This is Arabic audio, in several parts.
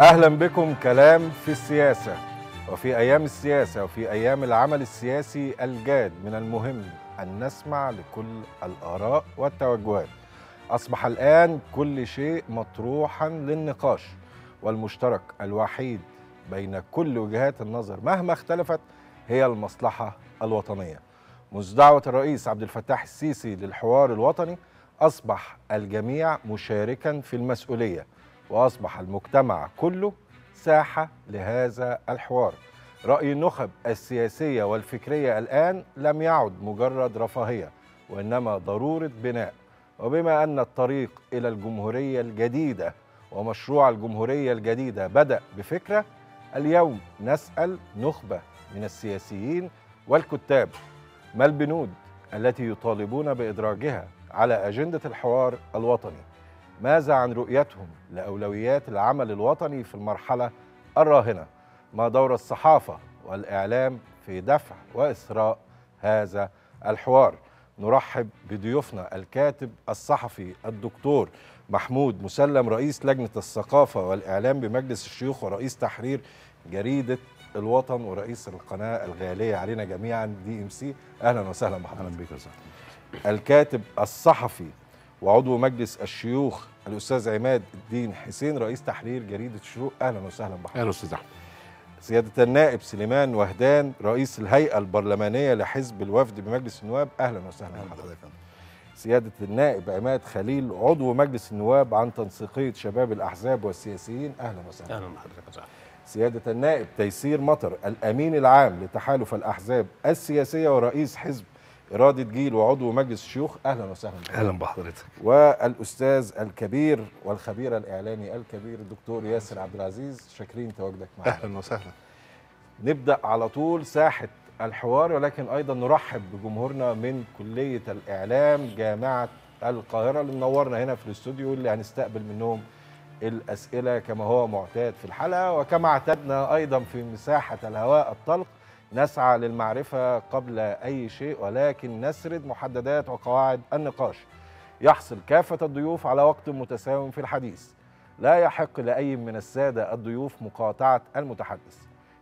اهلا بكم كلام في السياسه وفي ايام السياسه وفي ايام العمل السياسي الجاد من المهم ان نسمع لكل الاراء والتوجهات اصبح الان كل شيء مطروحا للنقاش والمشترك الوحيد بين كل وجهات النظر مهما اختلفت هي المصلحه الوطنيه منذ دعوه الرئيس عبد الفتاح السيسي للحوار الوطني اصبح الجميع مشاركا في المسؤوليه وأصبح المجتمع كله ساحة لهذا الحوار رأي النخب السياسية والفكرية الآن لم يعد مجرد رفاهية وإنما ضرورة بناء وبما أن الطريق إلى الجمهورية الجديدة ومشروع الجمهورية الجديدة بدأ بفكرة اليوم نسأل نخبة من السياسيين والكتاب ما البنود التي يطالبون بإدراجها على أجندة الحوار الوطني ماذا عن رؤيتهم لأولويات العمل الوطني في المرحلة الراهنة ما دور الصحافة والإعلام في دفع وإسراء هذا الحوار نرحب بضيوفنا الكاتب الصحفي الدكتور محمود مسلم رئيس لجنة الثقافة والإعلام بمجلس الشيوخ ورئيس تحرير جريدة الوطن ورئيس القناة الغالية علينا جميعا دي ام سي أهلا وسهلا بحضرتك أهلا بك الكاتب الصحفي وعضو مجلس الشيوخ الاستاذ عماد الدين حسين رئيس تحرير جريده الشروق اهلا وسهلا بحضرتك اهلا استاذ احمد سياده النائب سليمان وهدان رئيس الهيئه البرلمانيه لحزب الوفد بمجلس النواب اهلا وسهلا بحضرتك سياده النائب عماد خليل عضو مجلس النواب عن تنسيقيه شباب الاحزاب والسياسيين اهلا وسهلا اهلا بحضرتك سياده النائب تيسير مطر الامين العام لتحالف الاحزاب السياسيه ورئيس حزب إرادة جيل وعضو مجلس الشيوخ أهلا وسهلا أهلا بحضرتك والأستاذ الكبير والخبير الإعلامي الكبير الدكتور ياسر عبد العزيز شاكرين تواجدك معنا أهلا وسهلا نبدأ على طول ساحة الحوار ولكن أيضا نرحب بجمهورنا من كلية الإعلام جامعة القاهرة اللي منورنا هنا في الاستوديو اللي هنستقبل منهم الأسئلة كما هو معتاد في الحلقة وكما اعتدنا أيضا في مساحة الهواء الطلق نسعى للمعرفة قبل أي شيء ولكن نسرد محددات وقواعد النقاش يحصل كافة الضيوف على وقت متساو في الحديث لا يحق لأي من السادة الضيوف مقاطعة المتحدث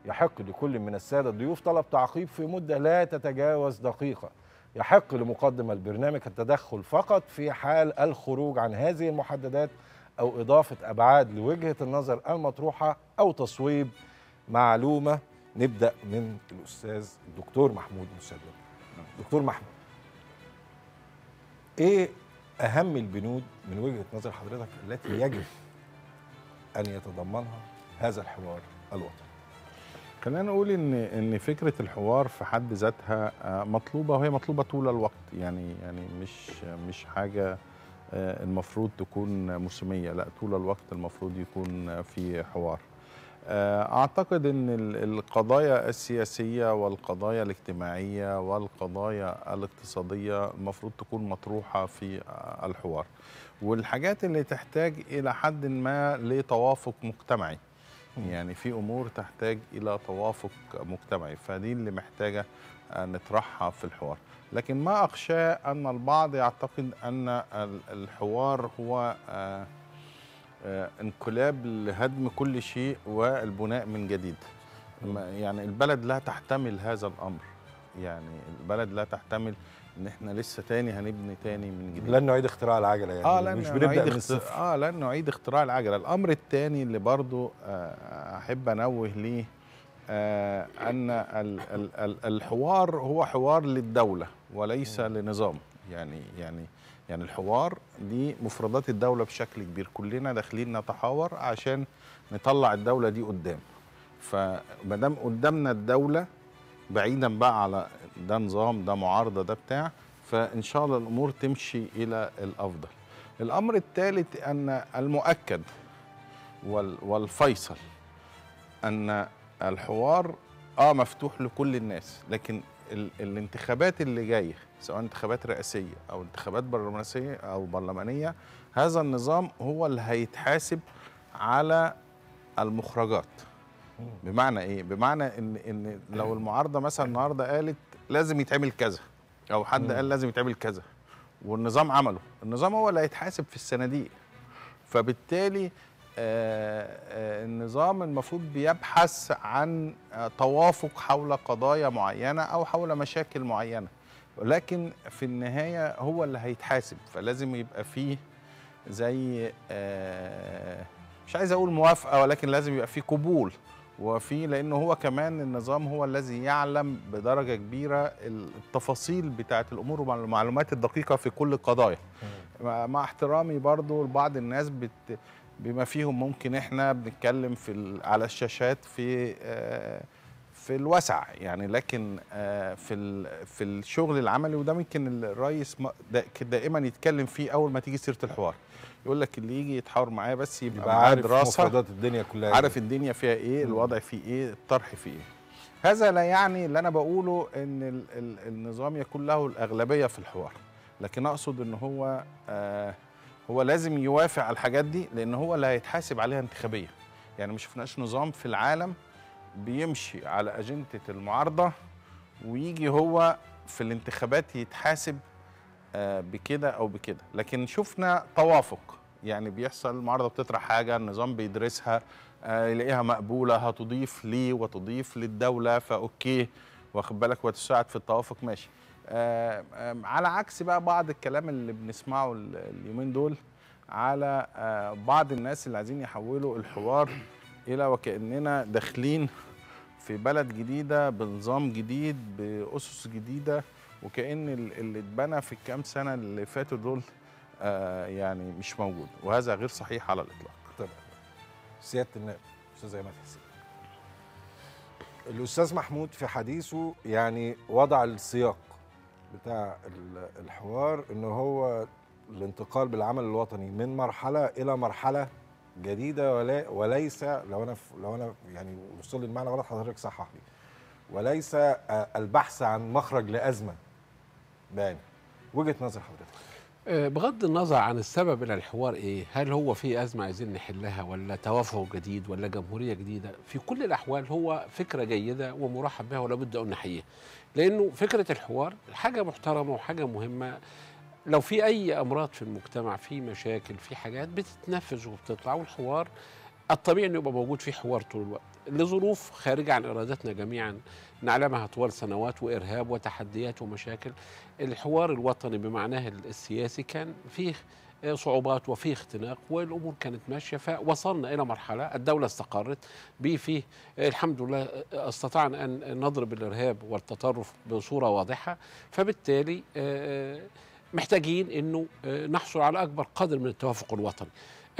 يحق لكل من السادة الضيوف طلب تعقيب في مدة لا تتجاوز دقيقة يحق لمقدم البرنامج التدخل فقط في حال الخروج عن هذه المحددات أو إضافة أبعاد لوجهة النظر المطروحة أو تصويب معلومة نبدا من الاستاذ الدكتور محمود مسلم دكتور محمود ايه اهم البنود من وجهه نظر حضرتك التي يجب ان يتضمنها هذا الحوار الوطني خلينا نقول ان ان فكره الحوار في حد ذاتها آه، مطلوبه وهي مطلوبه طول الوقت يعني يعني مش مش حاجه آه، المفروض تكون موسميه لا طول الوقت المفروض يكون في حوار آه، أعتقد أن القضايا السياسية والقضايا الاجتماعية والقضايا الاقتصادية المفروض تكون مطروحة في الحوار والحاجات اللي تحتاج إلى حد ما لتوافق مجتمعي يعني في أمور تحتاج إلى توافق مجتمعي فدي اللي محتاجة نطرحها في الحوار لكن ما أخشى أن البعض يعتقد أن الحوار هو آه، آه، انقلاب لهدم كل شيء والبناء من جديد يعني البلد لا تحتمل هذا الامر يعني البلد لا تحتمل ان احنا لسه تاني هنبني تاني من جديد لن نعيد اختراع العجله يعني آه لن مش بنبدا من الصفر اه لن نعيد اختراع العجله الامر الثاني اللي برضو آه احب انوه ليه آه ان الحوار هو حوار للدوله وليس لنظام يعني يعني يعني الحوار دي مفردات الدولة بشكل كبير كلنا داخلين نتحاور عشان نطلع الدولة دي قدام فما دام قدامنا الدولة بعيدا بقى على ده نظام ده معارضة ده بتاع فإن شاء الله الأمور تمشي إلى الأفضل الأمر الثالث أن المؤكد والفيصل أن الحوار آه مفتوح لكل الناس لكن ال الانتخابات اللي جايه سواء انتخابات رئاسيه او انتخابات برلمانيه او برلمانيه هذا النظام هو اللي هيتحاسب على المخرجات بمعنى ايه بمعنى ان ان لو المعارضه مثلا النهارده قالت لازم يتعمل كذا او حد قال لازم يتعمل كذا والنظام عمله النظام هو اللي هيتحاسب في الصناديق فبالتالي آه، آه، النظام المفروض بيبحث عن توافق حول قضايا معينة أو حول مشاكل معينة ولكن في النهاية هو اللي هيتحاسب فلازم يبقى فيه زي آه، مش عايز أقول موافقة ولكن لازم يبقى فيه قبول وفي لأنه هو كمان النظام هو الذي يعلم بدرجة كبيرة التفاصيل بتاعة الأمور والمعلومات الدقيقة في كل القضايا مع احترامي برضو لبعض الناس بت بما فيهم ممكن احنا بنتكلم في على الشاشات في آه، في الوسع يعني لكن آه، في في الشغل العملي وده ممكن الرئيس دائما يتكلم فيه اول ما تيجي سيره الحوار يقول لك اللي يجي يتحاور معايا بس يبقى عارف مفردات الدنيا كلها إيه. عارف الدنيا فيها ايه الوضع فيه ايه الطرح فيه ايه هذا لا يعني اللي انا بقوله ان النظام يكون له الاغلبيه في الحوار لكن اقصد ان هو آه هو لازم يوافق على الحاجات دي لان هو اللي هيتحاسب عليها انتخابيا يعني ما شفناش نظام في العالم بيمشي على اجنده المعارضه ويجي هو في الانتخابات يتحاسب آه، بكده او بكده لكن شفنا توافق يعني بيحصل المعارضه بتطرح حاجه النظام بيدرسها آه، يلاقيها مقبوله هتضيف ليه وتضيف للدوله فاوكي واخد بالك وتساعد في التوافق ماشي آه، آه، على عكس بقى بعض الكلام اللي بنسمعه اليومين دول على آه، بعض الناس اللي عايزين يحولوا الحوار الى وكاننا داخلين في بلد جديده بنظام جديد باسس جديده وكان اللي اتبنى في الكام سنه اللي فاتوا دول يعني مش موجود وهذا غير صحيح على الاطلاق تمام. سياده النائب استاذ ايمن حسين الاستاذ محمود في حديثه يعني وضع السياق بتاع الحوار ان هو الانتقال بالعمل الوطني من مرحله الى مرحله جديده ولا وليس لو انا لو انا يعني وصل لي المعنى غلط حضرتك صحح لي وليس آه، البحث عن مخرج لازمه بان وجهه نظر حضرتك آه، بغض النظر عن السبب الى الحوار ايه هل هو في ازمه عايزين نحلها ولا توافق جديد ولا جمهوريه جديده في كل الاحوال هو فكره جيده ومرحب بها ولا بد ان نحييها لانه فكره الحوار حاجه محترمه وحاجه مهمه لو في اي امراض في المجتمع في مشاكل في حاجات بتتنفذ وبتطلع والحوار الطبيعي انه يبقى موجود في حوار طول الوقت لظروف خارجه عن ارادتنا جميعا نعلمها طوال سنوات وإرهاب وتحديات ومشاكل الحوار الوطني بمعناه السياسي كان فيه آه، صعوبات وفي اختناق والامور كانت ماشيه فوصلنا الى مرحله الدوله استقرت بي فيه آه، الحمد لله آه، استطعنا ان نضرب الارهاب والتطرف بصوره واضحه فبالتالي محتاجين انه نحصل على اكبر قدر من التوافق الوطني.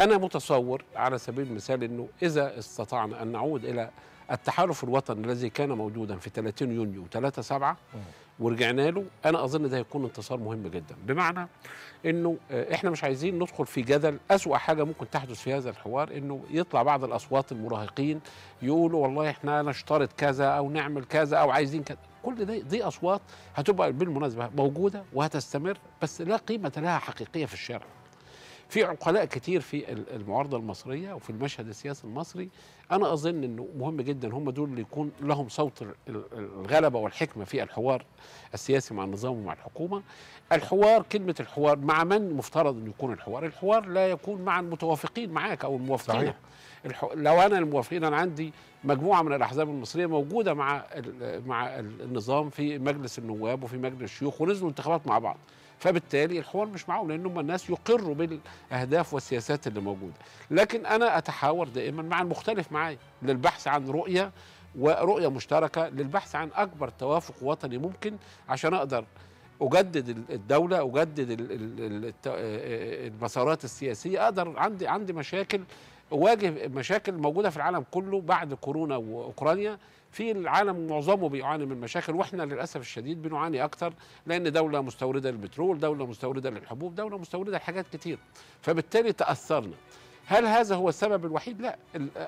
انا متصور على سبيل المثال انه اذا استطعنا ان نعود الى التحالف الوطني الذي كان موجودا في 30 يونيو 3 7 ورجعنا له انا اظن ده هيكون انتصار مهم جدا بمعنى انه آه، احنا مش عايزين ندخل في جدل اسوا حاجه ممكن تحدث في هذا الحوار انه يطلع بعض الاصوات المراهقين يقولوا والله احنا نشترط كذا او نعمل كذا او عايزين كذا كل ده دي اصوات هتبقى بالمناسبه موجوده وهتستمر بس لا قيمه لها حقيقيه في الشارع في عقلاء كتير في المعارضه المصريه وفي المشهد السياسي المصري انا اظن انه مهم جدا هم دول اللي يكون لهم صوت الغلبه والحكمه في الحوار السياسي مع النظام ومع الحكومه الحوار كلمه الحوار مع من مفترض انه يكون الحوار الحوار لا يكون مع المتوافقين معاك او الموافقين صحيح. الحو... لو انا الموافقين انا عندي مجموعه من الاحزاب المصريه موجوده مع ال... مع النظام في مجلس النواب وفي مجلس الشيوخ ونزلوا انتخابات مع بعض فبالتالي الحوار مش معاهم لان هم الناس يقروا بالاهداف والسياسات اللي موجوده لكن انا اتحاور دائما مع المختلف معايا للبحث عن رؤيه ورؤيه مشتركه للبحث عن اكبر توافق وطني ممكن عشان اقدر اجدد الدوله اجدد آه، المسارات السياسيه اقدر عندي عندي مشاكل اواجه مشاكل موجوده في العالم كله بعد كورونا واوكرانيا في العالم معظمه بيعاني من مشاكل واحنا للاسف الشديد بنعاني اكتر لان دوله مستورده للبترول دوله مستورده للحبوب دوله مستورده لحاجات كتير فبالتالي تاثرنا هل هذا هو السبب الوحيد؟ لا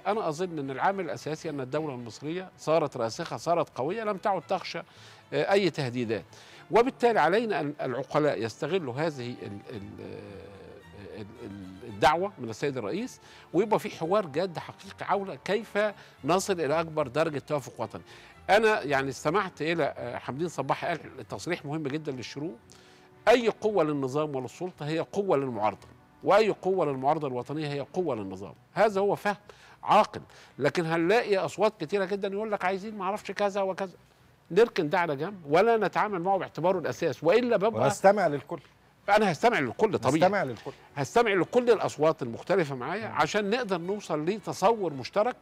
انا اظن ان العامل الاساسي ان الدوله المصريه صارت راسخه صارت قويه لم تعد تخشى آه، اي تهديدات وبالتالي علينا ان العقلاء يستغلوا هذه ال ال آه، ال ال الدعوه من السيد الرئيس ويبقى في حوار جاد حقيقي حول كيف نصل الى اكبر درجه توافق وطني. انا يعني استمعت الى آه، حمدين صباح قال تصريح مهم جدا للشروق اي قوه للنظام وللسلطه هي قوه للمعارضه واي قوه للمعارضه الوطنيه هي قوه للنظام هذا هو فهم عاقل لكن هنلاقي اصوات كتيره جدا يقول لك عايزين ما اعرفش كذا وكذا نركن ده على جنب ولا نتعامل معه باعتباره الاساس والا ببقى ونستمع للكل فانا هستمع للكل طبيعي هستمع للكل هستمع لكل الاصوات المختلفه معايا عشان نقدر نوصل لتصور مشترك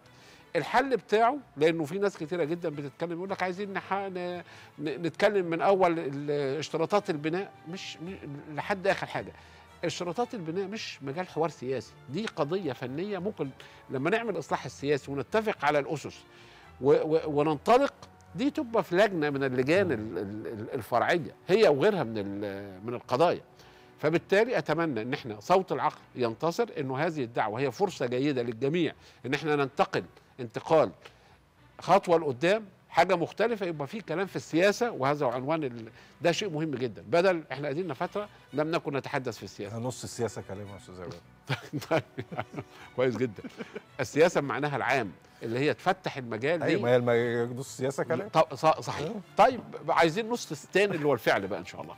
الحل بتاعه لانه في ناس كتيره جدا بتتكلم يقول لك عايزين ن... نتكلم من اول اشتراطات البناء مش لحد اخر حاجه اشتراطات البناء مش مجال حوار سياسي دي قضيه فنيه ممكن لما نعمل اصلاح السياسي ونتفق على الاسس و... و... وننطلق دي تبقى في لجنه من اللجان الفرعيه هي وغيرها من من القضايا فبالتالي اتمنى ان احنا صوت العقل ينتصر انه هذه الدعوه هي فرصه جيده للجميع ان احنا ننتقل انتقال خطوه لقدام حاجه مختلفه يبقى في كلام في السياسه وهذا عنوان ال... ده شيء مهم جدا بدل احنا قاعدين فتره لم نكن نتحدث في السياسه نص السياسه كلام يا استاذ طيب كويس جدا السياسه بمعناها العام اللي هي تفتح المجال ايوه ما هي نص السياسه كلام صحيح طيب عايزين نص الثاني اللي هو الفعل بقى ان شاء الله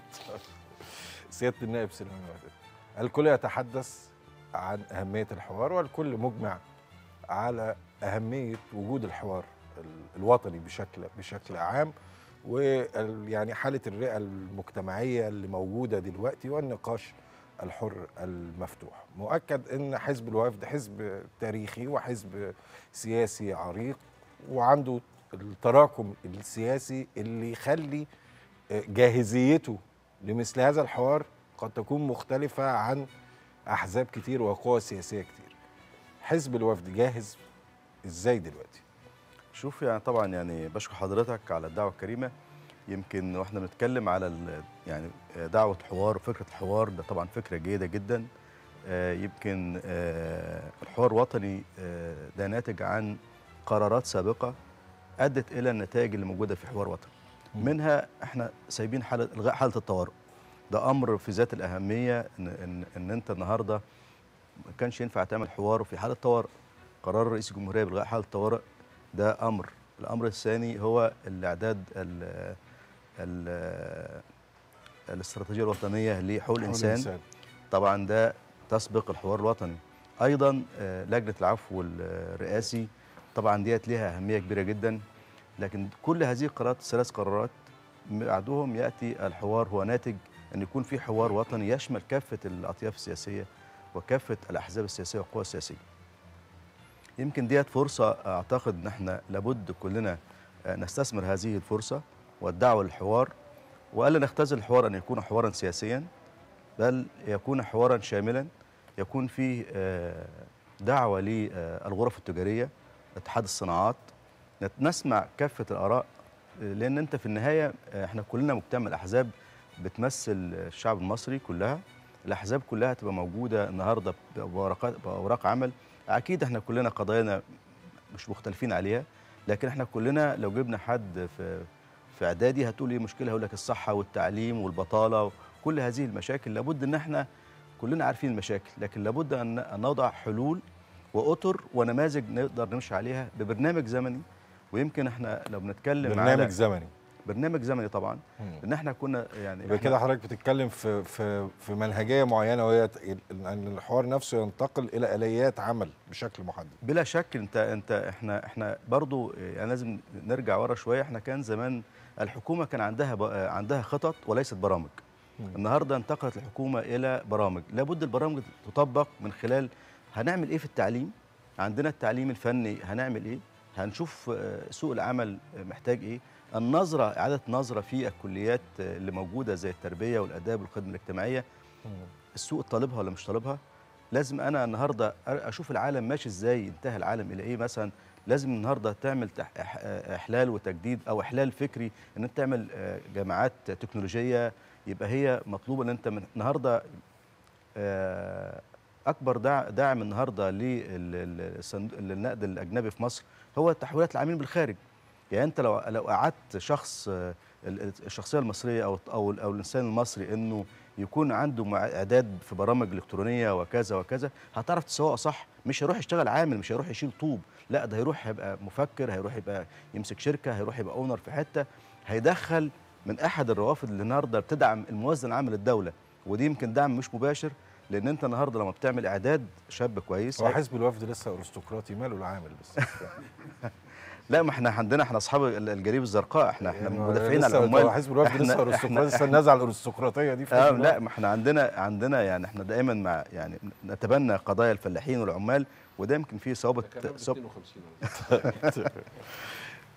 سياده النائب سليمان وردان الكل يتحدث عن اهميه الحوار والكل مجمع على اهميه وجود الحوار الوطني بشكل بشكل عام ويعني حاله الرئه المجتمعيه اللي موجوده دلوقتي والنقاش الحر المفتوح مؤكد ان حزب الوفد حزب تاريخي وحزب سياسي عريق وعنده التراكم السياسي اللي يخلي جاهزيته لمثل هذا الحوار قد تكون مختلفة عن أحزاب كتير وقوى سياسية كتير حزب الوفد جاهز إزاي دلوقتي؟ شوف يعني طبعا يعني بشكر حضرتك على الدعوة الكريمة يمكن واحنا بنتكلم على يعني دعوة حوار وفكرة الحوار ده طبعا فكرة جيدة جدا آه، يمكن آه، الحوار الوطني آه، ده ناتج عن قرارات سابقة أدت إلى النتائج اللي موجودة في حوار وطني منها احنا سايبين حاله الغاء حاله الطوارئ ده امر في ذات الاهميه ان ان, إن انت النهارده ما كانش ينفع تعمل حوار في حاله طوارئ قرار رئيس الجمهوريه بالغاء حاله الطوارئ ده امر الامر الثاني هو الاعداد ال ال الاستراتيجيه الوطنيه لحقوق الانسان طبعا ده تسبق الحوار الوطني ايضا آه، لجنه العفو الرئاسي طبعا ديت ليها اهميه كبيره جدا لكن كل هذه القرارات الثلاث قرارات بعدهم ياتي الحوار هو ناتج ان يكون في حوار وطني يشمل كافه الاطياف السياسيه وكافه الاحزاب السياسيه والقوى السياسيه. يمكن ديت فرصه اعتقد ان احنا لابد كلنا آه، نستثمر هذه الفرصه والدعوه للحوار والا نختزل الحوار ان يكون حوارا سياسيا بل يكون حوارا شاملا يكون فيه آه، دعوه للغرف التجاريه اتحاد الصناعات نسمع كافه الاراء لان انت في النهايه احنا كلنا مجتمع الاحزاب بتمثل الشعب المصري كلها الاحزاب كلها هتبقى موجوده النهارده باوراق عمل اكيد احنا كلنا قضايانا مش مختلفين عليها لكن احنا كلنا لو جبنا حد في في اعدادي هتقول ايه مشكله هيقول لك الصحه والتعليم والبطاله كل هذه المشاكل لابد ان احنا كلنا عارفين المشاكل لكن لابد ان نضع حلول واطر ونماذج نقدر نمشي عليها ببرنامج زمني ويمكن احنا لو بنتكلم برنامج زمني برنامج زمني طبعا ان احنا كنا يعني يبقى كده حضرتك بتتكلم في في في منهجيه معينه وهي ان الحوار نفسه ينتقل الى اليات عمل بشكل محدد بلا شك انت انت احنا احنا برضو يعني لازم نرجع ورا شويه احنا كان زمان الحكومه كان عندها عندها خطط وليست برامج النهارده انتقلت الحكومه الى برامج لابد البرامج تطبق من خلال هنعمل ايه في التعليم عندنا التعليم الفني هنعمل ايه هنشوف آه، سوق العمل محتاج ايه النظره اعاده نظره في الكليات آه، اللي موجوده زي التربيه والاداب والخدمه الاجتماعيه السوق طالبها ولا مش طالبها لازم انا النهارده اشوف العالم ماشي ازاي انتهى العالم الى ايه مثلا لازم النهارده تعمل احلال وتجديد او احلال فكري ان انت تعمل آه، جامعات تكنولوجيه يبقى هي مطلوبه ان انت من النهارده اكبر داعم النهارده للنقد الاجنبي في مصر هو تحويلات العاملين بالخارج يعني انت لو لو قعدت شخص الشخصيه المصريه او او او الانسان المصري انه يكون عنده اعداد في برامج الكترونيه وكذا وكذا هتعرف تسوق صح مش هيروح يشتغل عامل مش هيروح يشيل طوب لا ده هيروح هيبقى مفكر هيروح يبقى يمسك شركه هيروح يبقى اونر في حته هيدخل من احد الروافد اللي النهارده بتدعم الموازنه العامه للدوله ودي يمكن دعم مش مباشر لان انت النهارده لما بتعمل اعداد شاب كويس هو حزب الوفد لسه ارستقراطي ماله العامل بس لا ما احنا عندنا احنا اصحاب الجريب الزرقاء احنا احنا يعني مدافعين عن الاموال حزب الوفد احنا لسه ارستقراطي لسه النزعه الارستقراطيه دي في اه لا ما احنا عندنا عندنا يعني احنا دايما مع يعني نتبنى قضايا الفلاحين والعمال وده يمكن فيه صوابت 52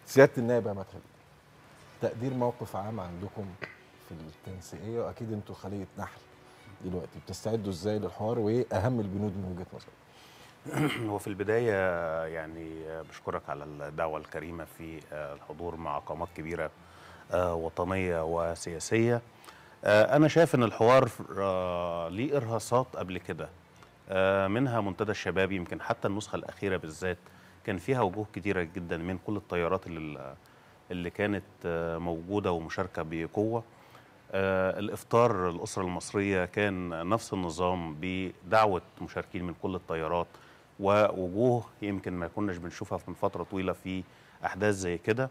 سياده النائب يا مدحت تقدير موقف عام عندكم في التنسيقيه واكيد انتوا خليه نحل دلوقتي بتستعدوا ازاي للحوار وايه اهم البنود من وجهه نظرك هو في البداية يعني بشكرك على الدعوة الكريمة في الحضور مع قامات كبيرة آه، وطنية وسياسية آه، أنا شايف أن الحوار آه، ليه إرهاصات قبل كده منها منتدى الشباب يمكن حتى النسخة الأخيرة بالذات كان فيها وجوه كتيرة جدا من كل التيارات اللي كانت موجودة ومشاركة بقوة آه، الإفطار الأسرة المصرية كان نفس النظام بدعوة مشاركين من كل الطيارات ووجوه يمكن ما كناش بنشوفها من فترة طويلة في أحداث زي كده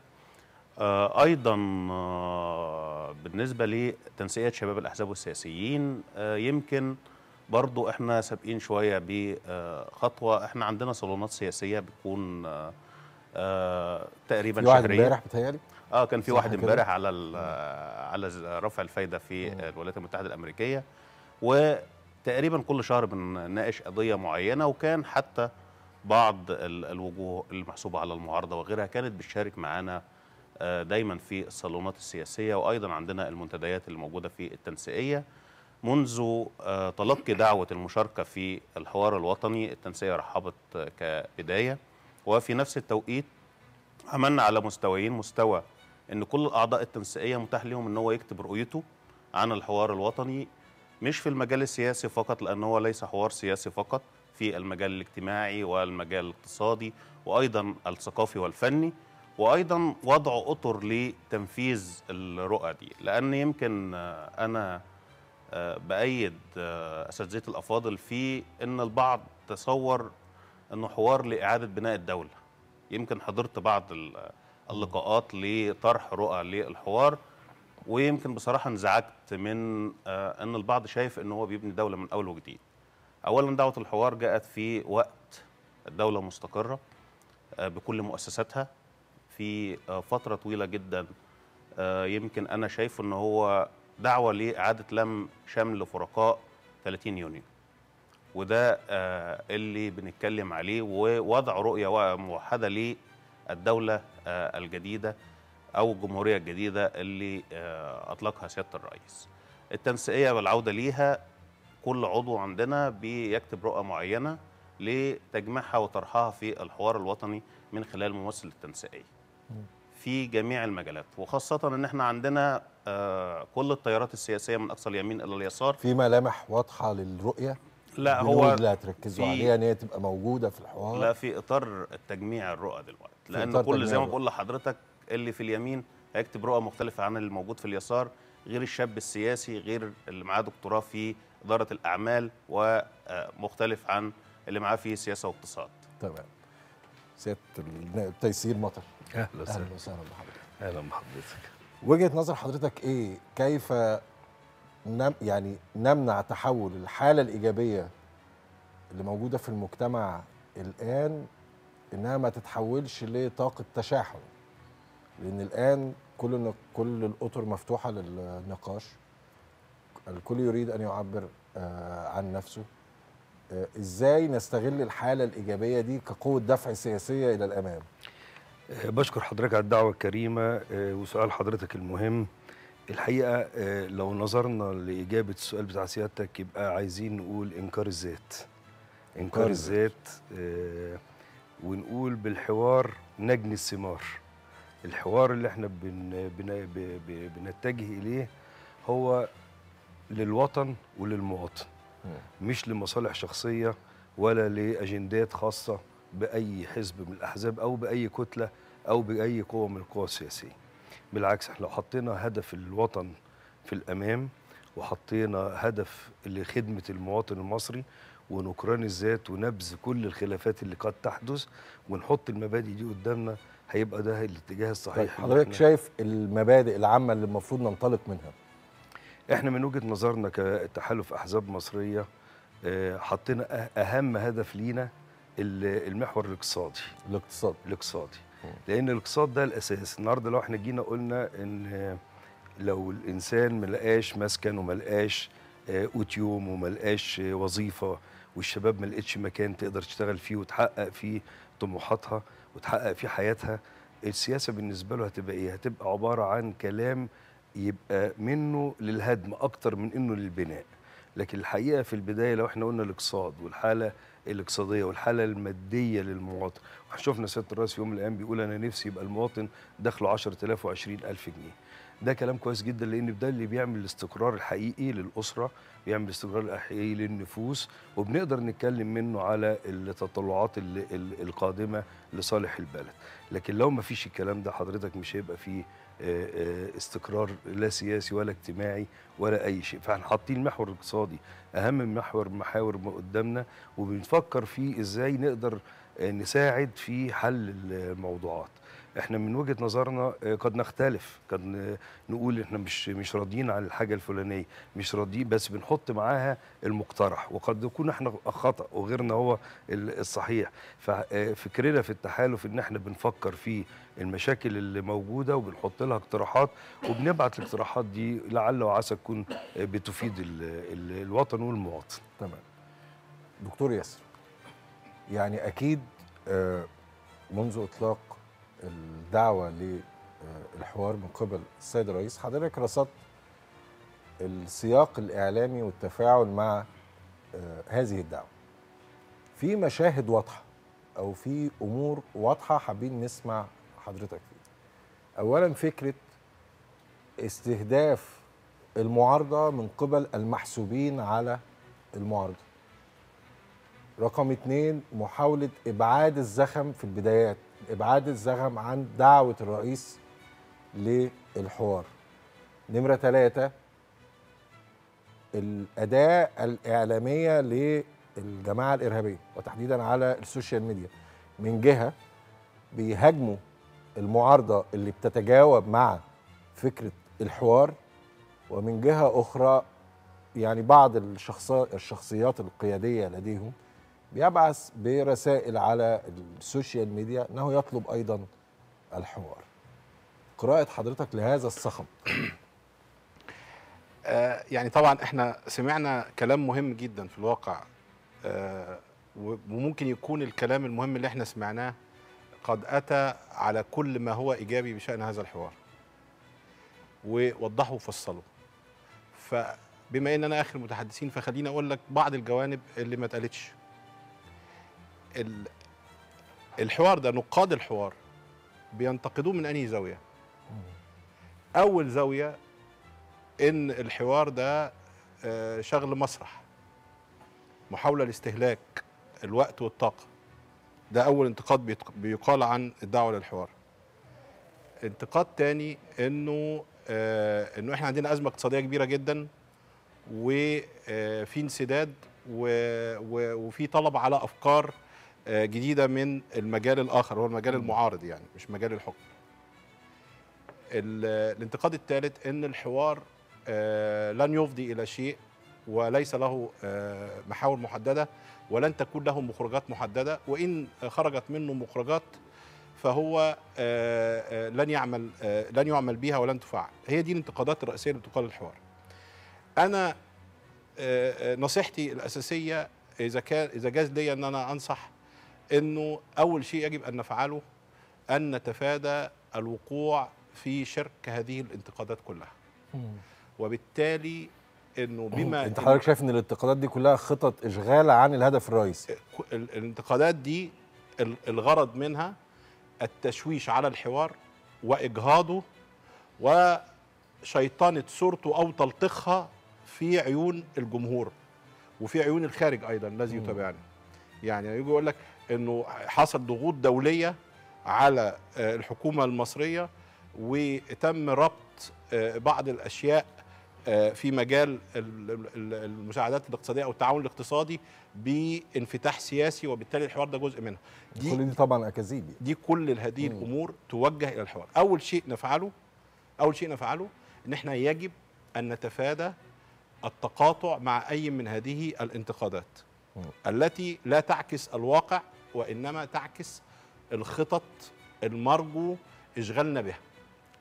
آه، أيضا آه، بالنسبة لتنسيقات شباب الأحزاب والسياسيين يمكن برضو احنا سابقين شوية بخطوة احنا عندنا صالونات سياسية بتكون تقريبا شهرية امبارح بتهيألي اه كان في واحد امبارح على على رفع الفايده في مم. الولايات المتحده الامريكيه وتقريبا كل شهر بنناقش قضيه معينه وكان حتى بعض الوجوه المحسوبه على المعارضه وغيرها كانت بتشارك معانا آه، دايما في الصالونات السياسيه وايضا عندنا المنتديات اللي موجوده في التنسيقيه منذ آه، تلقي دعوه المشاركه في الحوار الوطني التنسيقيه رحبت آه، كبدايه وفي نفس التوقيت عملنا على مستويين مستوى ان كل الاعضاء التنسيقيه متاح لهم ان هو يكتب رؤيته عن الحوار الوطني مش في المجال السياسي فقط لان هو ليس حوار سياسي فقط في المجال الاجتماعي والمجال الاقتصادي وايضا الثقافي والفني وايضا وضع اطر لتنفيذ الرؤى دي لان يمكن انا آه، بايد آه، اساتذه الافاضل في ان البعض تصور انه حوار لاعاده بناء الدوله يمكن حضرت بعض اللقاءات لطرح رؤى للحوار ويمكن بصراحه انزعجت من آه، ان البعض شايف ان هو بيبني دوله من اول وجديد. اولا دعوه الحوار جاءت في وقت الدوله مستقره آه، بكل مؤسساتها في آه، فتره طويله جدا يمكن انا شايف ان هو دعوه لاعاده لم شمل فرقاء 30 يونيو. وده اللي بنتكلم عليه ووضع رؤيه موحده للدوله آه، الجديده او الجمهوريه الجديده اللي آه، اطلقها سياده الرئيس. التنسيقيه والعوده ليها كل عضو عندنا بيكتب رؤى معينه لتجميعها وطرحها في الحوار الوطني من خلال ممثل التنسيقيه. في جميع المجالات وخاصة ان احنا عندنا آه، كل التيارات السياسية من اقصى اليمين الى اليسار في ملامح واضحة للرؤية لا هو لا تركزوا عليها ان هي تبقى موجودة في الحوار لا في اطار التجميع الرؤى دلوقتي لان كل زي ما بقول لحضرتك اللي في اليمين هيكتب رؤى مختلفه عن اللي موجود في اليسار غير الشاب السياسي غير اللي معاه دكتوراه في اداره الاعمال ومختلف عن اللي معاه في سياسه واقتصاد تمام سياده تيسير مطر اهلا وسهلا اهلا وسهلا بحضرتك اهلا بحضرتك وجهه نظر حضرتك ايه كيف نم يعني نمنع تحول الحاله الايجابيه اللي موجوده في المجتمع الان انها ما تتحولش لطاقه تشاحن لان الان كل كل الاطر مفتوحه للنقاش الكل يريد ان يعبر آه، عن نفسه آه، ازاي نستغل الحاله الايجابيه دي كقوه دفع سياسيه الى الامام آه، بشكر حضرتك على الدعوه الكريمه وسؤال حضرتك المهم الحقيقه لو نظرنا لاجابه السؤال بتاع سيادتك يبقى عايزين نقول انكار الذات انكار الذات ونقول بالحوار نجني الثمار الحوار اللي احنا بن بن بنتجه اليه هو للوطن وللمواطن مش لمصالح شخصيه ولا لاجندات خاصه باي حزب من الاحزاب او باي كتله او باي قوه من القوى السياسيه بالعكس احنا لو حطينا هدف الوطن في الامام وحطينا هدف لخدمه المواطن المصري ونكران الذات ونبذ كل الخلافات اللي قد تحدث ونحط المبادئ دي قدامنا هيبقى ده الاتجاه الصحيح طيب حضرتك شايف المبادئ العامه اللي المفروض ننطلق منها احنا من وجهه نظرنا كتحالف احزاب مصريه آه، حطينا أه-، اهم هدف لينا المحور الاقتصادي الاقتصاد الاقتصادي لان الاقتصاد ده الاساس النهارده لو احنا جينا قلنا ان لو الانسان ملقاش مسكن وملقاش آه، اوتيوم وما وملقاش وظيفه والشباب ما لقتش مكان تقدر تشتغل فيه وتحقق فيه طموحاتها وتحقق فيه حياتها السياسه بالنسبه له هتبقى ايه هتبقى عباره عن كلام يبقى منه للهدم اكتر من انه للبناء لكن الحقيقه في البدايه لو احنا قلنا الاقتصاد والحاله الاقتصاديه والحاله الماديه للمواطن وشفنا سياده الرئيس في يوم من الايام بيقول انا نفسي يبقى المواطن دخله 10000 و20000 جنيه ده كلام كويس جدا لان ده اللي بيعمل الاستقرار الحقيقي للاسره بيعمل الاستقرار الحقيقي للنفوس وبنقدر نتكلم منه على التطلعات القادمه لصالح البلد لكن لو ما فيش الكلام ده حضرتك مش هيبقى فيه آه، آه، استقرار لا سياسي ولا اجتماعي ولا اي شيء فاحنا حاطين المحور الاقتصادي اهم محور محاور ما قدامنا وبنفكر فيه ازاي نقدر آه، نساعد في حل الموضوعات احنا من وجهه نظرنا آه، قد نختلف قد نقول احنا مش مش راضيين على الحاجه الفلانيه مش راضيين بس بنحط معاها المقترح وقد يكون احنا خطا وغيرنا هو الصحيح ففكرنا آه، في التحالف ان احنا بنفكر في المشاكل اللي موجوده وبنحط لها اقتراحات وبنبعت الاقتراحات دي لعل وعسى تكون آه، بتفيد الـ الـ الوطن والمواطن تمام دكتور ياسر يعني اكيد منذ اطلاق الدعوه للحوار من قبل السيد الرئيس حضرتك رصدت السياق الاعلامي والتفاعل مع آه، هذه الدعوه في مشاهد واضحه او في امور واضحه حابين نسمع حضرتك فيها اولا فكره استهداف المعارضه من قبل المحسوبين على المعارضه رقم اتنين محاولة إبعاد الزخم في البدايات ابعاد الزغم عن دعوه الرئيس للحوار نمره ثلاثة الاداه الاعلاميه للجماعه الارهابيه وتحديدا على السوشيال ميديا من جهه بيهاجموا المعارضه اللي بتتجاوب مع فكره الحوار ومن جهه اخرى يعني بعض الشخصيات القياديه لديهم بيبعث برسائل على السوشيال ميديا انه يطلب ايضا الحوار قراءه حضرتك لهذا الصخب آه، يعني طبعا احنا سمعنا كلام مهم جدا في الواقع آه، وممكن يكون الكلام المهم اللي احنا سمعناه قد اتى على كل ما هو ايجابي بشان هذا الحوار ووضحه وفصله فبما ان انا اخر المتحدثين فخليني اقول لك بعض الجوانب اللي ما اتقالتش الحوار ده نقاد الحوار بينتقدوه من أي زاوية أول زاوية إن الحوار ده آه، شغل مسرح محاولة لاستهلاك الوقت والطاقة ده أول انتقاد بيقال عن الدعوة للحوار انتقاد تاني إنه آه، إنه إحنا عندنا أزمة اقتصادية كبيرة جدا وفي آه، انسداد وفي طلب على أفكار جديده من المجال الاخر هو المجال المعارض يعني مش مجال الحكم الانتقاد الثالث ان الحوار آه، لن يفضي الى شيء وليس له آه، محاور محدده ولن تكون له مخرجات محدده وان خرجت منه مخرجات فهو آه، لن يعمل لن يعمل بها ولن تفعل هي دي الانتقادات الرئيسيه اللي بتقال الحوار انا نصيحتي الاساسيه اذا كان اذا جاز لي ان انا انصح انه اول شيء يجب ان نفعله ان نتفادى الوقوع في شرك هذه الانتقادات كلها وبالتالي انه بما انت حضرتك شايف ان الانتقادات دي كلها خطط اشغال عن الهدف الرئيسي إيه، الانتقادات دي الغرض منها التشويش على الحوار واجهاضه وشيطنه صورته او تلطيخها في عيون الجمهور وفي عيون الخارج ايضا الذي يتابعني يعني يجي يقول لك انه حصل ضغوط دوليه على آه، الحكومه المصريه وتم ربط آه، بعض الاشياء آه، في مجال المساعدات الاقتصاديه او التعاون الاقتصادي بانفتاح سياسي وبالتالي الحوار ده جزء منها دي كل دي طبعا اكاذيب يعني. دي كل هذه الامور توجه الى الحوار اول شيء نفعله اول شيء نفعله ان احنا يجب ان نتفادى التقاطع مع اي من هذه الانتقادات التي لا تعكس الواقع وانما تعكس الخطط المرجو اشغالنا بها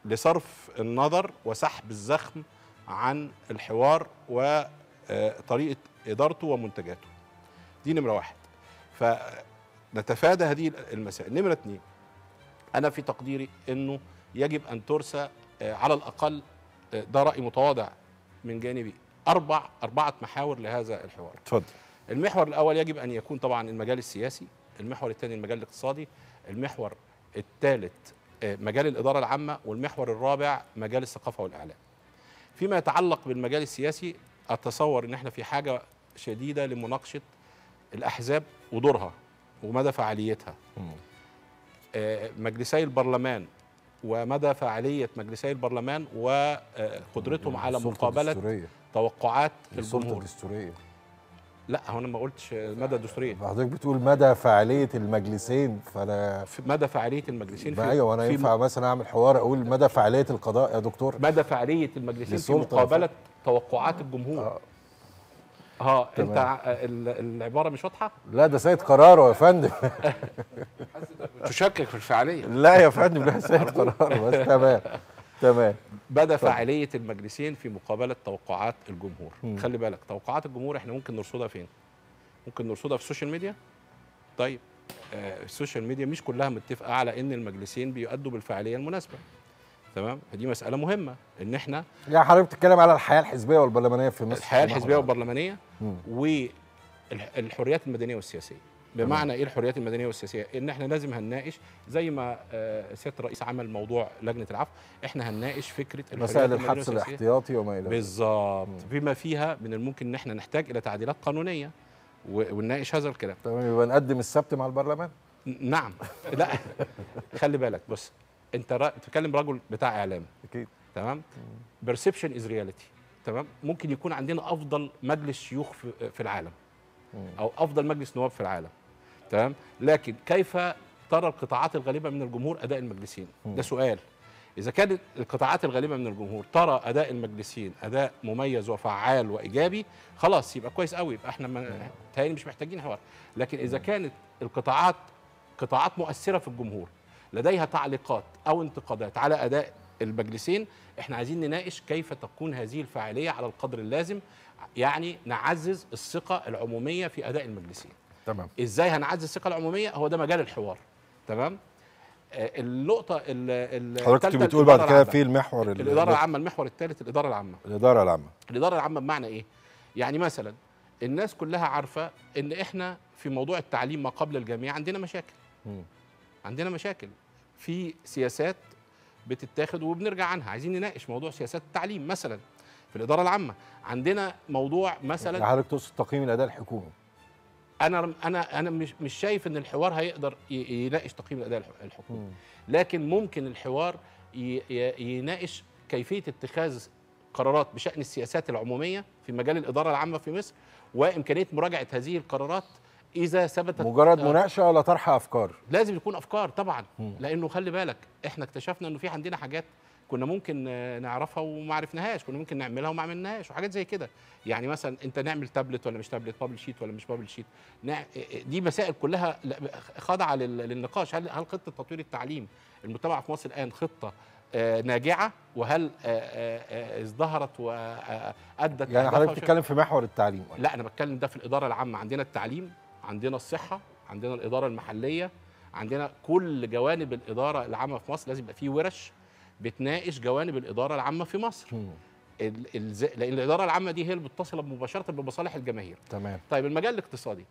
لصرف النظر وسحب الزخم عن الحوار وطريقه ادارته ومنتجاته. دي نمره واحد. فنتفادى هذه المسائل. نمره اثنين انا في تقديري انه يجب ان ترسى آه، على الاقل آه، ده راي متواضع من جانبي اربع اربعه محاور لهذا الحوار. اتفضل. المحور الاول يجب ان يكون طبعا المجال السياسي المحور الثاني المجال الاقتصادي المحور الثالث آه، مجال الإدارة العامة والمحور الرابع مجال الثقافة والإعلام فيما يتعلق بالمجال السياسي أتصور إن احنا في حاجة شديدة لمناقشة الأحزاب ودورها ومدى فعاليتها آه، مجلسي البرلمان ومدى فعالية مجلسي البرلمان وقدرتهم آه، على مقابلة توقعات الجمهور الدستورية لا هو انا ما قلتش مدى الدستوريه حضرتك بتقول مدى فعاليه المجلسين فانا مدى فعاليه المجلسين في ايوه انا ينفع مثلا اعمل حوار اقول مدى فعاليه القضاء يا دكتور مدى فعاليه المجلسين في مقابله توقعات الجمهور آه. اه انت العباره مش واضحه؟ لا ده سيد قراره يا فندم تشكك في الفعاليه لا يا فندم ده سيد قراره بس تمام تمام بدا فعاليه المجلسين في مقابله توقعات الجمهور مم. خلي بالك توقعات الجمهور احنا ممكن نرصدها فين ممكن نرصدها في السوشيال ميديا طيب آه السوشيال ميديا مش كلها متفقه على ان المجلسين بيؤدوا بالفعاليه المناسبه تمام فدي مساله مهمه ان احنا يعني حضرتك بتتكلم على الحياه الحزبيه والبرلمانيه في مصر الحياه الحزبيه والبرلمانيه والحريات المدنيه والسياسيه بمعنى ايه الحريات المدنيه والسياسيه ان احنا لازم هنناقش زي ما سياده الرئيس عمل موضوع لجنه العفو احنا هنناقش فكره مسائل الحبس الاحتياطي وما الى بالظبط بما فيها من الممكن ان احنا نحتاج الى تعديلات قانونيه ونناقش هذا الكلام تمام يبقى نقدم السبت مع البرلمان نعم لا خلي بالك بص انت را... تتكلم رجل بتاع اعلام اكيد تمام بيرسبشن از رياليتي تمام ممكن يكون عندنا افضل مجلس شيوخ في العالم او افضل مجلس نواب في العالم تمام لكن كيف ترى القطاعات الغالبه من الجمهور اداء المجلسين ده سؤال اذا كانت القطاعات الغالبه من الجمهور ترى اداء المجلسين اداء مميز وفعال وايجابي خلاص يبقى كويس قوي يبقى احنا تاني مش محتاجين حوار لكن اذا كانت القطاعات قطاعات مؤثره في الجمهور لديها تعليقات او انتقادات على اداء المجلسين احنا عايزين نناقش كيف تكون هذه الفاعليه على القدر اللازم يعني نعزز الثقه العموميه في اداء المجلسين تمام ازاي هنعزز الثقه العموميه هو ده مجال الحوار تمام آه، اللقطه حضرتك بتقول بعد كده في المحور الاداره العامه المحور الثالث الاداره العامه الاداره العامه الاداره العامه بمعنى ايه يعني مثلا الناس كلها عارفه ان احنا في موضوع التعليم ما قبل الجميع عندنا مشاكل م. عندنا مشاكل في سياسات بتتاخد وبنرجع عنها عايزين نناقش موضوع سياسات التعليم مثلا في الاداره العامه عندنا موضوع مثلا يعني حضرتك تقصد تقييم الاداء الحكومي انا انا انا مش مش شايف ان الحوار هيقدر يناقش تقييم الاداء الحكومي لكن ممكن الحوار يناقش كيفيه اتخاذ قرارات بشان السياسات العموميه في مجال الاداره العامه في مصر وامكانيه مراجعه هذه القرارات اذا ثبتت مجرد آه، مناقشه ولا طرح افكار لازم يكون افكار طبعا لانه خلي بالك احنا اكتشفنا انه في عندنا حاجات كنا ممكن نعرفها وما عرفناهاش كنا ممكن نعملها وما عملناهاش وحاجات زي كده يعني مثلا انت نعمل تابلت ولا مش تابلت بابل شيت ولا مش بابل شيت دي مسائل كلها خاضعه للنقاش هل هل خطه تطوير التعليم المتبعه في مصر الان خطه آه، ناجعه وهل آه، آه، ازدهرت وادت يعني حضرتك بتتكلم في محور التعليم لا انا بتكلم ده في الاداره العامه عندنا التعليم عندنا الصحه عندنا الاداره المحليه عندنا كل جوانب الاداره العامه في مصر لازم يبقى فيه ورش بتناقش جوانب الاداره العامه في مصر الز... لان الاداره العامه دي هي اللي متصله مباشره بمصالح الجماهير تمام طيب المجال الاقتصادي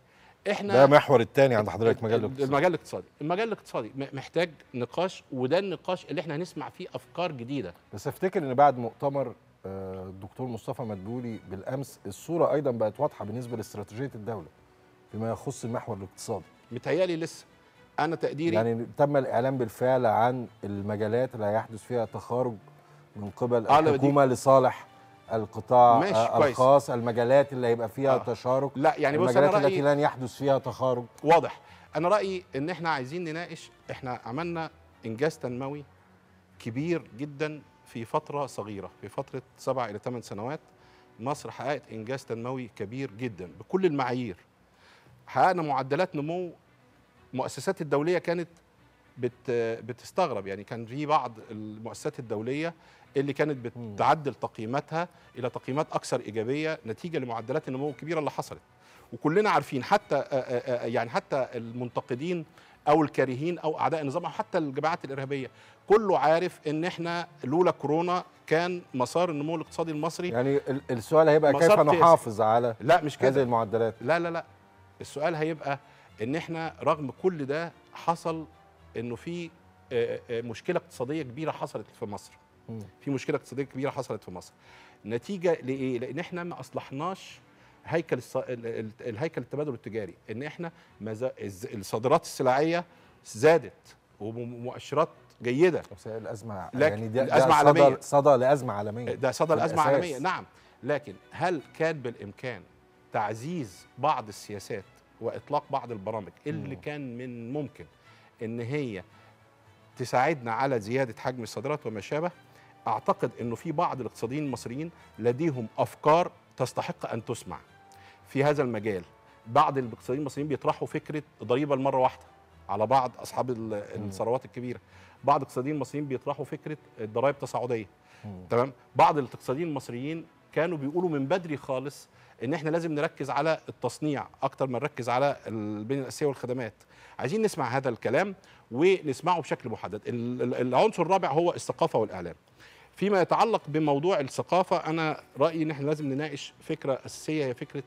احنا ده المحور الثاني عند حضرتك مجال الاقتصادي المجال الاقتصادي المجال الاقتصادي محتاج نقاش وده النقاش اللي احنا هنسمع فيه افكار جديده بس افتكر ان بعد مؤتمر آه، الدكتور مصطفى مدبولي بالامس الصوره ايضا بقت واضحه بالنسبه لاستراتيجيه الدوله فيما يخص المحور الاقتصادي متهيألي لسه انا تقديري يعني تم الاعلان بالفعل عن المجالات اللي هيحدث فيها تخارج من قبل آه، الحكومه لصالح القطاع ماشي الخاص كويس. المجالات اللي هيبقى فيها آه. تشارك لا يعني بص المجالات التي لن يحدث فيها تخارج واضح انا رايي ان احنا عايزين نناقش احنا عملنا انجاز تنموي كبير جدا في فتره صغيره في فتره سبع الى ثمان سنوات مصر حققت انجاز تنموي كبير جدا بكل المعايير حققنا معدلات نمو المؤسسات الدوليه كانت بت بتستغرب يعني كان في بعض المؤسسات الدوليه اللي كانت بتعدل تقييماتها الى تقييمات اكثر ايجابيه نتيجه لمعدلات النمو الكبيره اللي حصلت وكلنا عارفين حتى يعني حتى المنتقدين او الكارهين او اعداء النظام او حتى الجماعات الارهابيه كله عارف ان احنا لولا كورونا كان مسار النمو الاقتصادي المصري يعني السؤال هيبقى كيف نحافظ على لا مش كده هذه المعدلات لا لا لا السؤال هيبقى ان احنا رغم كل ده حصل انه في مشكله اقتصاديه كبيره حصلت في مصر في مشكله اقتصاديه كبيره حصلت في مصر نتيجه لايه لان احنا ما اصلحناش هيكل الص... الهيكل التبادل التجاري ان احنا مز... الصادرات السلعيه زادت ومؤشرات جيده بس هي الازمه يعني دي الازمه ده عالميه صدى لازمه عالميه ده صدى لازمه عالميه نعم لكن هل كان بالامكان تعزيز بعض السياسات واطلاق بعض البرامج اللي مم. كان من ممكن ان هي تساعدنا على زياده حجم الصادرات وما شابه اعتقد انه في بعض الاقتصاديين المصريين لديهم افكار تستحق ان تسمع في هذا المجال بعض الاقتصاديين المصريين بيطرحوا فكره ضريبه المره واحده على بعض اصحاب الثروات الكبيره بعض الاقتصاديين المصريين بيطرحوا فكره الضرائب التصاعديه تمام بعض الاقتصاديين المصريين كانوا بيقولوا من بدري خالص ان احنا لازم نركز على التصنيع اكتر ما نركز على البنيه الاساسيه والخدمات عايزين نسمع هذا الكلام ونسمعه بشكل محدد العنصر الرابع هو الثقافه والاعلام فيما يتعلق بموضوع الثقافه انا رايي ان احنا لازم نناقش فكره اساسيه هي فكره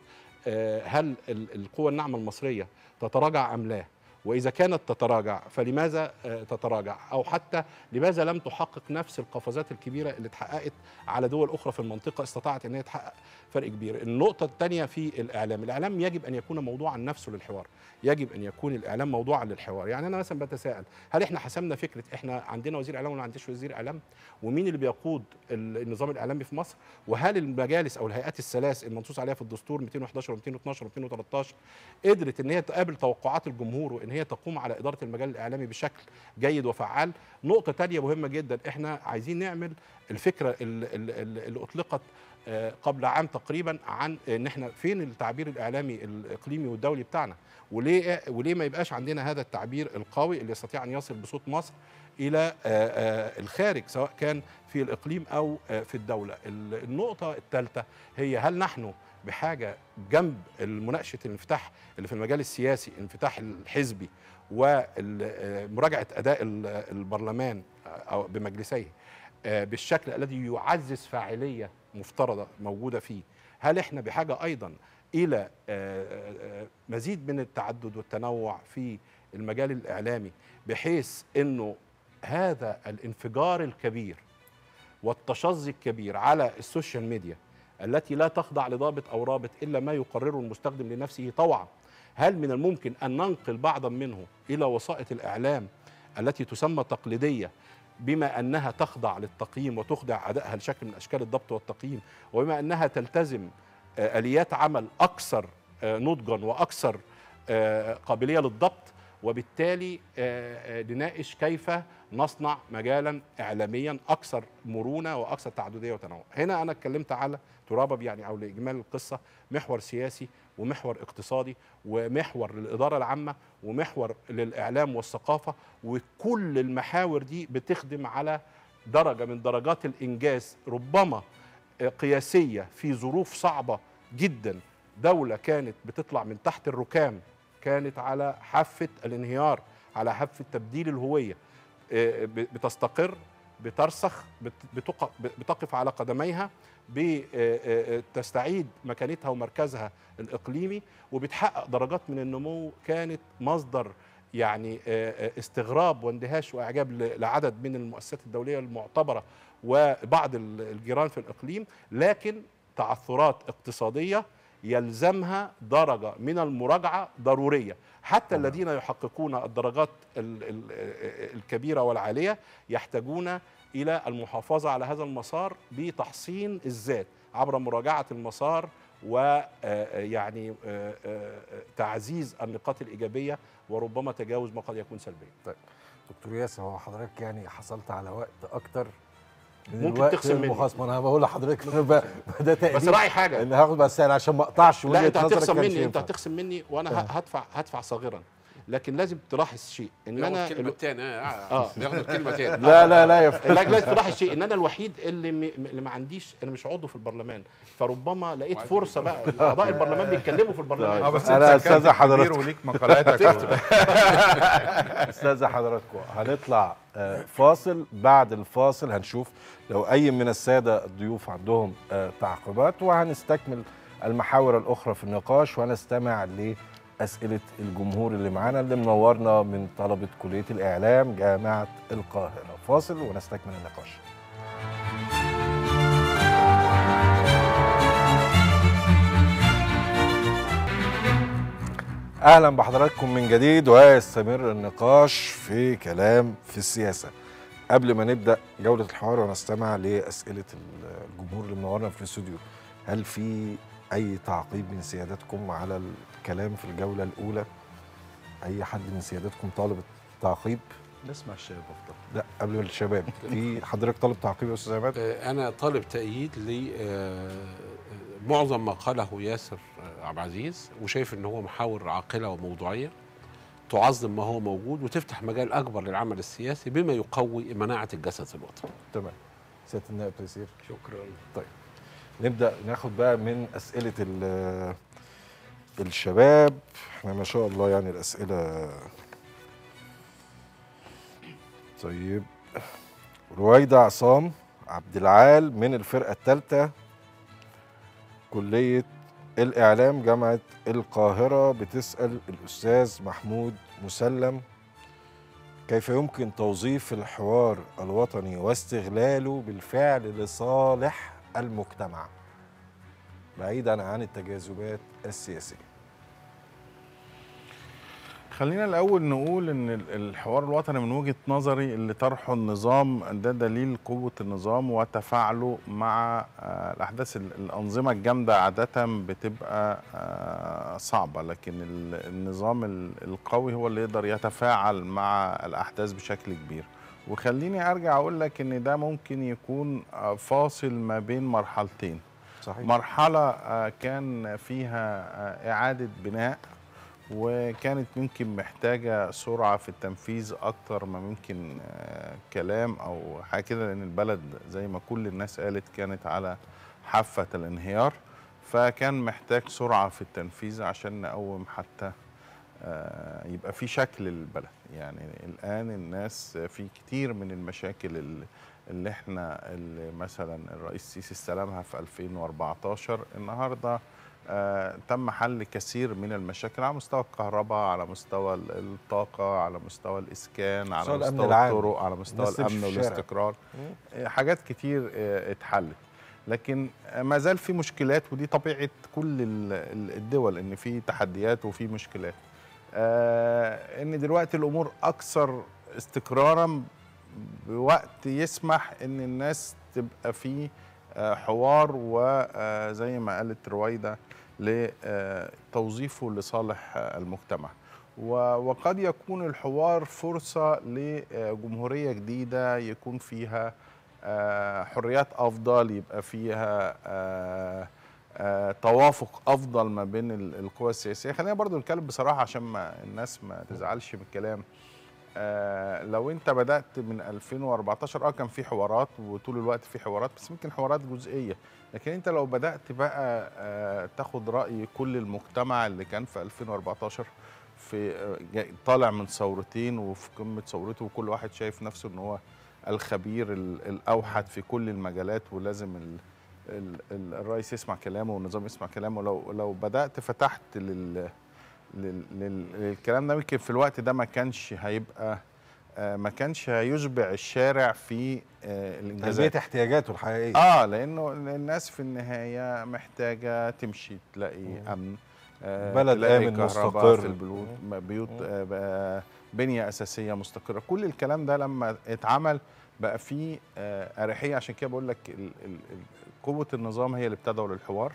آه، هل القوى الناعمه المصريه تتراجع ام لا واذا كانت تتراجع فلماذا آه، تتراجع او حتى لماذا لم تحقق نفس القفزات الكبيره اللي اتحققت على دول اخرى في المنطقه استطاعت ان هي تحقق فرق كبير النقطه الثانيه في الاعلام الاعلام يجب ان يكون موضوعا نفسه للحوار يجب ان يكون الاعلام موضوعا للحوار يعني انا مثلا بتساءل هل احنا حسمنا فكره احنا عندنا وزير اعلام ولا ما عندناش وزير اعلام ومين اللي بيقود النظام الاعلامي في مصر وهل المجالس او الهيئات الثلاث المنصوص عليها في الدستور 211 و212 و213 قدرت ان هي تقابل توقعات الجمهور وان هي تقوم على اداره المجال الاعلامي بشكل جيد وفعال نقطه ثانيه مهمه جدا احنا عايزين نعمل الفكره اللي اطلقت آه، قبل عام تقريبا عن ان احنا فين التعبير الاعلامي الاقليمي والدولي بتاعنا وليه وليه ما يبقاش عندنا هذا التعبير القوي اللي يستطيع ان يصل بصوت مصر الى آه، آه، الخارج سواء كان في الاقليم او في الدوله النقطه الثالثه هي هل نحن بحاجه جنب مناقشه الانفتاح اللي في المجال السياسي الانفتاح الحزبي ومراجعه اداء البرلمان او بمجلسيه بالشكل الذي يعزز فاعليه مفترضه موجوده فيه هل احنا بحاجه ايضا الى آه، آه، آه، مزيد من التعدد والتنوع في المجال الاعلامي بحيث انه هذا الانفجار الكبير والتشظي الكبير على السوشيال ميديا التي لا تخضع لضابط او رابط الا ما يقرره المستخدم لنفسه طوعا هل من الممكن ان ننقل بعضا منه الى وسائط الاعلام التي تسمى تقليديه بما انها تخضع للتقييم وتخضع أدائها لشكل من اشكال الضبط والتقييم وبما انها تلتزم آه، اليات عمل اكثر آه، نضجا واكثر آه، قابليه للضبط وبالتالي نناقش كيف نصنع مجالا اعلاميا اكثر مرونه واكثر تعدديه وتنوع. هنا انا اتكلمت على ترابب يعني او لاجمال القصه محور سياسي ومحور اقتصادي ومحور للإدارة العامة ومحور للإعلام والثقافة وكل المحاور دي بتخدم على درجة من درجات الإنجاز ربما قياسية في ظروف صعبة جدا دولة كانت بتطلع من تحت الركام كانت على حافة الانهيار على حافة تبديل الهوية آه، بتستقر بترسخ بتقف على قدميها بتستعيد مكانتها ومركزها الاقليمي وبتحقق درجات من النمو كانت مصدر يعني استغراب واندهاش واعجاب لعدد من المؤسسات الدوليه المعتبره وبعض الجيران في الاقليم لكن تعثرات اقتصاديه يلزمها درجة من المراجعة ضرورية حتى أوه. الذين يحققون الدرجات الكبيرة والعالية يحتاجون إلى المحافظة على هذا المسار بتحصين الذات عبر مراجعة المسار ويعني آه، آه، آه، تعزيز النقاط الإيجابية وربما تجاوز ما قد يكون سلبيا طيب دكتور ياسر هو حضرتك يعني حصلت على وقت أكتر ممكن تخصم مني المخاصمه انا بقول لحضرتك ده تقدير بس راعي حاجه ان هاخد بس انا عشان ما اقطعش لا انت هتخصم مني انت هتخصم مني وانا آه. هدفع هدفع صغيرا لكن لازم تلاحظ شيء ان انا آه، آه. الكلمه تاني اه بياخد الكلمه تاني لا لا لا يا لازم تلاحظ شيء ان انا الوحيد اللي م... اللي ما عنديش انا مش عضو في البرلمان فربما لقيت فرصه بقى اعضاء البرلمان بيتكلموا في البرلمان اه بس انا استاذ حضراتكم وليك مقالاتك استاذ حضراتكم هنطلع آه، فاصل بعد الفاصل هنشوف لو أي من السادة الضيوف عندهم آه، تعقيبات وهنستكمل المحاور الأخرى في النقاش ونستمع لأسئلة الجمهور اللي معانا اللي منورنا من طلبة كلية الإعلام جامعة القاهرة فاصل ونستكمل النقاش اهلا بحضراتكم من جديد ويستمر النقاش في كلام في السياسه قبل ما نبدا جوله الحوار ونستمع لاسئله الجمهور اللي منورنا في الاستوديو هل في اي تعقيب من سيادتكم على الكلام في الجوله الاولى اي حد من سيادتكم طالب التعقيب نسمع الشباب افضل لا قبل الشباب في حضرتك طالب تعقيب يا استاذ عماد انا طالب تأييد ل آه، آه، معظم ما قاله ياسر آه، عبد العزيز وشايف ان هو محاور عاقله وموضوعيه تعظم ما هو موجود وتفتح مجال اكبر للعمل السياسي بما يقوي مناعه الجسد الوطني. تمام. سياده النائب تيسير شكرا. طيب نبدا ناخد بقى من اسئله الشباب احنا ما شاء الله يعني الاسئله طيب رويدة عصام عبد العال من الفرقه الثالثه كليه الإعلام جامعة القاهرة بتسأل الأستاذ محمود مسلم كيف يمكن توظيف الحوار الوطني واستغلاله بالفعل لصالح المجتمع بعيدا عن التجاذبات السياسيه خلينا الأول نقول إن الحوار الوطني من وجهة نظري اللي طرحه النظام ده دليل قوة النظام وتفاعله مع آه، الأحداث الأنظمة الجامدة عادة بتبقى آه، صعبة لكن النظام القوي هو اللي يقدر يتفاعل مع الأحداث بشكل كبير وخليني أرجع أقول لك إن ده ممكن يكون آه، فاصل ما بين مرحلتين صحيح. مرحلة كان فيها إعادة بناء وكانت ممكن محتاجة سرعة في التنفيذ أكتر ما ممكن آه، كلام أو حاجة كده لأن البلد زي ما كل الناس قالت كانت على حافة الانهيار فكان محتاج سرعة في التنفيذ عشان نقوم حتى آه، يبقى في شكل البلد يعني الآن الناس في كتير من المشاكل اللي احنا اللي مثلا الرئيس السيسي استلمها في 2014 النهارده آه، تم حل كثير من المشاكل على مستوى الكهرباء على مستوى الطاقة على مستوى الإسكان على مستوى الطرق على مستوى الأمن والاستقرار آه، حاجات كتير آه، اتحلت لكن ما زال في مشكلات ودي طبيعة كل الدول إن في تحديات وفي مشكلات إن دلوقتي الأمور أكثر استقرارا بوقت يسمح إن الناس تبقى فيه حوار وزي ما قالت رويده لتوظيفه لصالح المجتمع وقد يكون الحوار فرصة لجمهورية جديدة يكون فيها آه، حريات أفضل يبقى فيها آه، آه، توافق أفضل ما بين القوى السياسية خلينا برضو نتكلم بصراحة عشان ما الناس ما تزعلش من الكلام آه لو انت بدات من 2014 اه كان في حوارات وطول الوقت في حوارات بس يمكن حوارات جزئيه لكن انت لو بدات بقى آه، تاخد راي كل المجتمع اللي كان في 2014 في آه، طالع من ثورتين وفي قمه ثورته وكل واحد شايف نفسه ان هو الخبير الاوحد في كل المجالات ولازم الرئيس يسمع كلامه والنظام يسمع كلامه لو لو بدات فتحت لل للكلام ده يمكن في الوقت ده ما كانش هيبقى آه، ما كانش هيشبع الشارع في آه، الانجازات تلبيه احتياجاته الحقيقيه اه لانه الناس في النهايه محتاجه تمشي تلاقي امن آه، بلد امن مستقر في البيوت بيوت بنيه اساسيه مستقره كل الكلام ده لما اتعمل بقى فيه اريحيه عشان كده بقول لك قوه النظام هي اللي بتدعو للحوار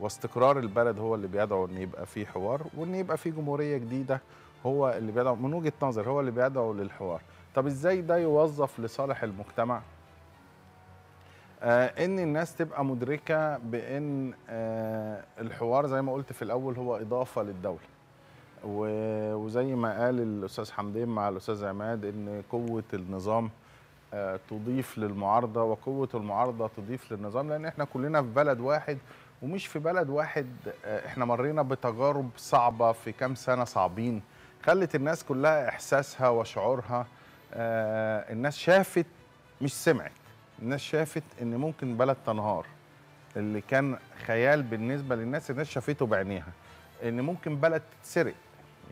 واستقرار البلد هو اللي بيدعو ان يبقى فيه حوار وان يبقى فيه جمهوريه جديده هو اللي بيدعو من وجهه نظر هو اللي بيدعو للحوار طب ازاي ده يوظف لصالح المجتمع آه ان الناس تبقى مدركه بان آه الحوار زي ما قلت في الاول هو اضافه للدوله وزي ما قال الاستاذ حمدين مع الاستاذ عماد ان قوه النظام آه، تضيف للمعارضه وقوه المعارضه تضيف للنظام لان احنا كلنا في بلد واحد ومش في بلد واحد آه، احنا مرينا بتجارب صعبه في كام سنه صعبين خلت الناس كلها احساسها وشعورها آه الناس شافت مش سمعت الناس شافت ان ممكن بلد تنهار اللي كان خيال بالنسبه للناس الناس شافته بعينيها ان ممكن بلد تتسرق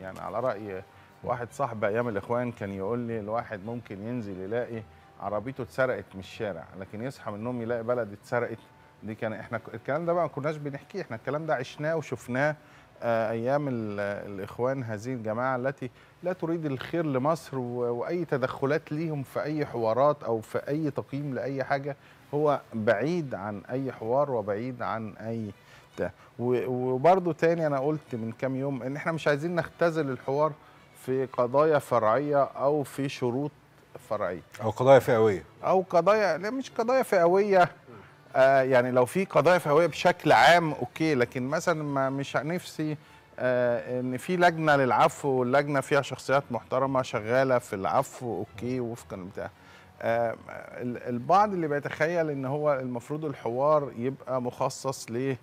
يعني على راي واحد صاحبي ايام الاخوان كان يقول لي الواحد ممكن ينزل يلاقي عربيته اتسرقت من الشارع لكن يصحى من النوم يلاقي بلد اتسرقت دي كان احنا الكلام ده بقى ما كناش بنحكيه احنا الكلام ده عشناه وشفناه ايام الاخوان هذه الجماعه التي لا تريد الخير لمصر واي تدخلات ليهم في اي حوارات او في اي تقييم لاي حاجه هو بعيد عن اي حوار وبعيد عن اي ده وبرده تاني انا قلت من كام يوم ان احنا مش عايزين نختزل الحوار في قضايا فرعيه او في شروط فرعيه او قضايا فئويه او قضايا لا مش قضايا فئويه آه، يعني لو في قضايا فهويه بشكل عام اوكي لكن مثلا ما مش نفسي آه، ان في لجنه للعفو واللجنه فيها شخصيات محترمه شغاله في العفو اوكي وفقا بتاع آه، البعض اللي بيتخيل ان هو المفروض الحوار يبقى مخصص للعفو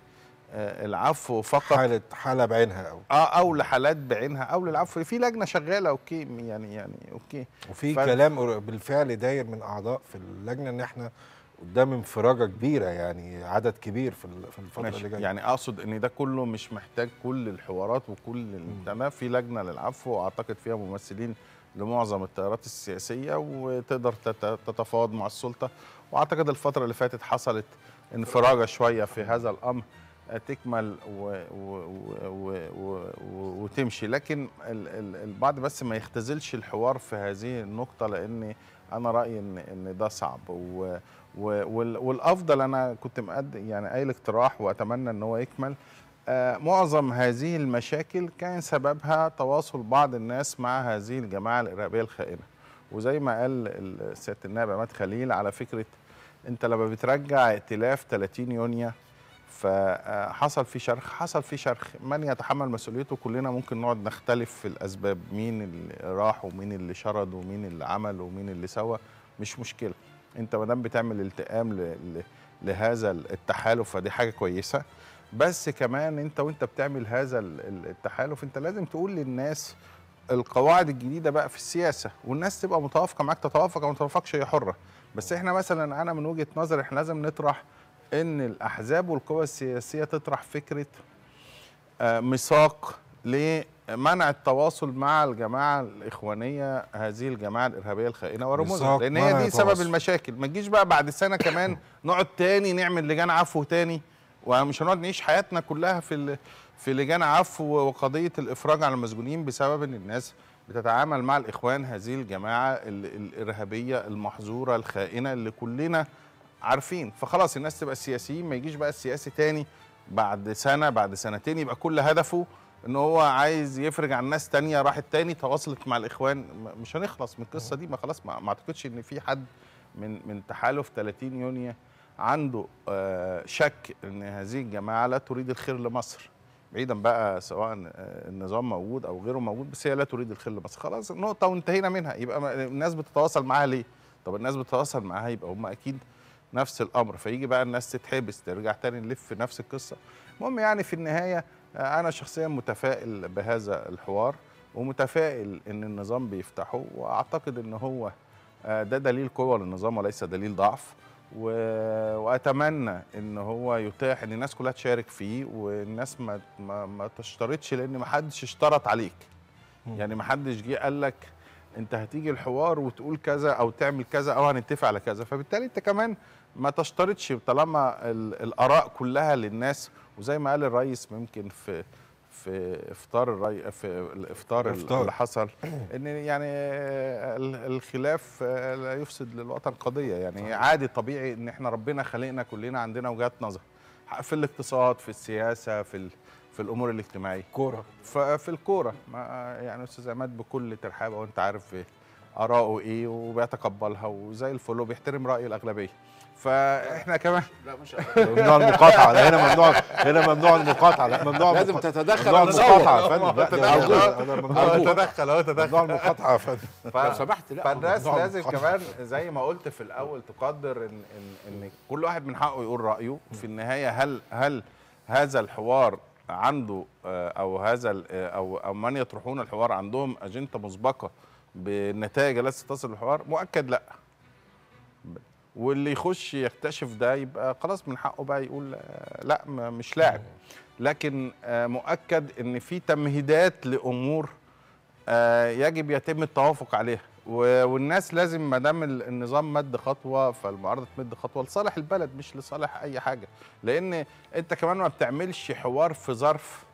العفو فقط حاله حاله بعينها او اه او لحالات بعينها او للعفو في لجنه شغاله اوكي يعني يعني, يعني، اوكي وفي ف... كلام بالفعل داير من اعضاء في اللجنه ان احنا قدام انفراجه كبيره يعني عدد كبير في الفتره ماشي. اللي جايه يعني اقصد ان ده كله مش محتاج كل الحوارات وكل تمام في لجنه للعفو واعتقد فيها ممثلين لمعظم التيارات السياسيه وتقدر تتفاوض مع السلطه واعتقد الفتره اللي فاتت حصلت انفراجه شويه في هذا الامر تكمل و و و و و وتمشي لكن البعض بس ما يختزلش الحوار في هذه النقطه لان انا رايي ان ان ده صعب و والافضل انا كنت مقدم يعني قايل اقتراح واتمنى ان هو يكمل آه، معظم هذه المشاكل كان سببها تواصل بعض الناس مع هذه الجماعه الارهابيه الخائنه وزي ما قال سياده النائب عماد خليل على فكره انت لما بترجع ائتلاف 30 يونيو فحصل آه، في شرخ حصل في شرخ من يتحمل مسؤوليته كلنا ممكن نقعد نختلف في الاسباب مين اللي راح ومين اللي شرد ومين اللي عمل ومين اللي سوى مش مشكله انت ما دام بتعمل التئام لهذا التحالف فدي حاجه كويسه بس كمان انت وانت بتعمل هذا التحالف انت لازم تقول للناس القواعد الجديده بقى في السياسه والناس تبقى متوافقه معاك تتوافق او ما تتوافقش هي حره بس احنا مثلا انا من وجهه نظري احنا لازم نطرح ان الاحزاب والقوى السياسيه تطرح فكره آه، ميثاق لمنع التواصل مع الجماعه الاخوانيه هذه الجماعه الارهابيه الخائنه ورموزها لان هي دي سبب المشاكل ما تجيش بقى بعد سنه كمان نقعد تاني نعمل لجان عفو تاني ومش هنقعد نعيش حياتنا كلها في في لجان عفو وقضيه الافراج عن المسجونين بسبب ان الناس بتتعامل مع الاخوان هذه الجماعه الارهابيه المحظوره الخائنه اللي كلنا عارفين فخلاص الناس تبقى السياسيين ما يجيش بقى السياسي تاني بعد سنه بعد سنتين يبقى كل هدفه ان هو عايز يفرج عن ناس تانية راحت تاني تواصلت مع الاخوان مش هنخلص من القصه دي ما خلاص ما اعتقدش ان في حد من من تحالف 30 يونيو عنده آه، شك ان هذه الجماعه لا تريد الخير لمصر بعيدا بقى سواء آه، النظام موجود او غيره موجود بس هي لا تريد الخير لمصر خلاص نقطه وانتهينا منها يبقى الناس بتتواصل معاها ليه طب الناس بتتواصل معاها يبقى هم اكيد نفس الامر فيجي بقى الناس تتحبس ترجع تاني نلف نفس القصه المهم يعني في النهايه انا شخصيا متفائل بهذا الحوار ومتفائل ان النظام بيفتحه واعتقد ان هو آه، ده دليل قوه للنظام وليس دليل ضعف و... واتمنى ان هو يتاح ان الناس كلها تشارك فيه والناس ما ما, ما تشترطش لان ما حدش اشترط عليك يعني ما حدش جه قال لك انت هتيجي الحوار وتقول كذا او تعمل كذا او هنتفق على كذا فبالتالي انت كمان ما تشترطش طالما الاراء كلها للناس وزي ما قال الرئيس ممكن في في افطار الري... في الافطار إفطار. اللي حصل ان يعني الخلاف لا يفسد للوطن قضيه يعني طبعا. عادي طبيعي ان احنا ربنا خلقنا كلنا عندنا وجهات نظر في الاقتصاد في السياسه في ال... في الامور الاجتماعيه كوره ففي الكوره ما يعني استاذ عماد بكل ترحابه وانت عارف اراءه ايه وبيتقبلها وزي الفل وبيحترم راي الاغلبيه فاحنا كمان لا مش ممنوع المقاطعه لا هنا ممنوع هنا ممنوع المقاطعه لا ممنوع لازم مقاطعة. تتدخل ممنوع المقاطعه يا فندم لا انا ممنوع تدخل اهو تدخل ممنوع المقاطعه يا فندم لو سمحت لا فالناس لازم كمان زي ما قلت في الاول تقدر ان ان ان كل واحد من حقه يقول رايه في النهايه هل هل هذا الحوار عنده آه، او هذا آه، او او من يطرحون الحوار عندهم اجنده مسبقه بالنتائج التي تصل للحوار مؤكد لا واللي يخش يكتشف ده يبقى خلاص من حقه بقى يقول آه، لا مش لاعب لكن آه، مؤكد ان في تمهيدات لامور آه، يجب يتم التوافق عليها والناس لازم ما دام النظام مد خطوه فالمعارضه تمد خطوه لصالح البلد مش لصالح اي حاجه لان انت كمان ما بتعملش حوار في ظرف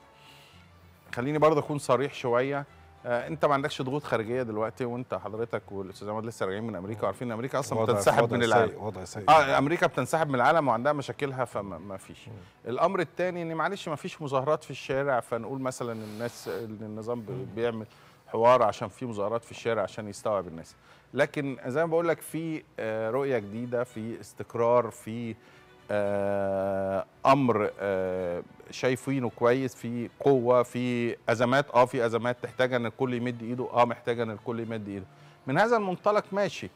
خليني برضه اكون صريح شويه آه، انت ما عندكش ضغوط خارجيه دلوقتي وانت حضرتك والاستاذ عماد لسه راجعين من امريكا وعارفين امريكا اصلا بتنسحب من العالم وضع سيء اه امريكا بتنسحب من العالم وعندها مشاكلها فما فيش الامر الثاني ان معلش ما فيش مظاهرات في الشارع فنقول مثلا الناس النظام بيعمل حوار عشان في مظاهرات في الشارع عشان يستوعب الناس لكن زي ما بقول لك في آه، رؤيه جديده في استقرار في آه، امر آه، شايفينه كويس في قوه في ازمات اه في ازمات تحتاج ان الكل يمد ايده اه محتاج ان الكل يمد ايده من هذا المنطلق ماشي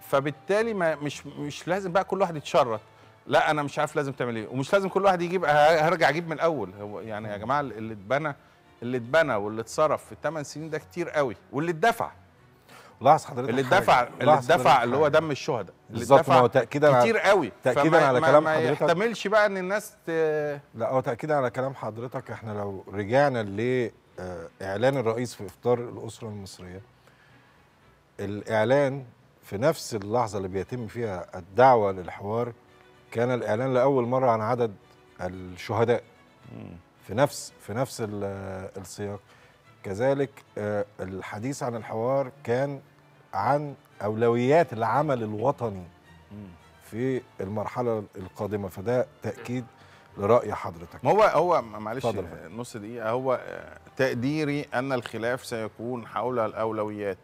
فبالتالي ما مش مش لازم بقى كل واحد يتشرط لا انا مش عارف لازم تعمل ايه ومش لازم كل واحد يجيب هرجع اجيب من الاول هو يعني يا جماعه اللي اتبنى اللي اتبنى واللي اتصرف في الثمان سنين ده كتير قوي واللي اتدفع لاحظ حضرتك اللي اتدفع اللي اتدفع اللي هو دم الشهداء بالظبط ما هو تاكيدا كتير قوي تاكيدا على كلام ما حضرتك ما يحتملش بقى ان الناس ت... لا هو تاكيدا على كلام حضرتك احنا لو رجعنا لاعلان آه، الرئيس في افطار الاسره المصريه الاعلان في نفس اللحظه اللي بيتم فيها الدعوه للحوار كان الاعلان لاول مره عن عدد الشهداء في نفس في نفس آه، السياق كذلك آه، الحديث عن الحوار كان عن أولويات العمل الوطني في المرحلة القادمة فده تأكيد لرأي حضرتك هو هو معلش نص دقيقة هو تقديري أن الخلاف سيكون حول الأولويات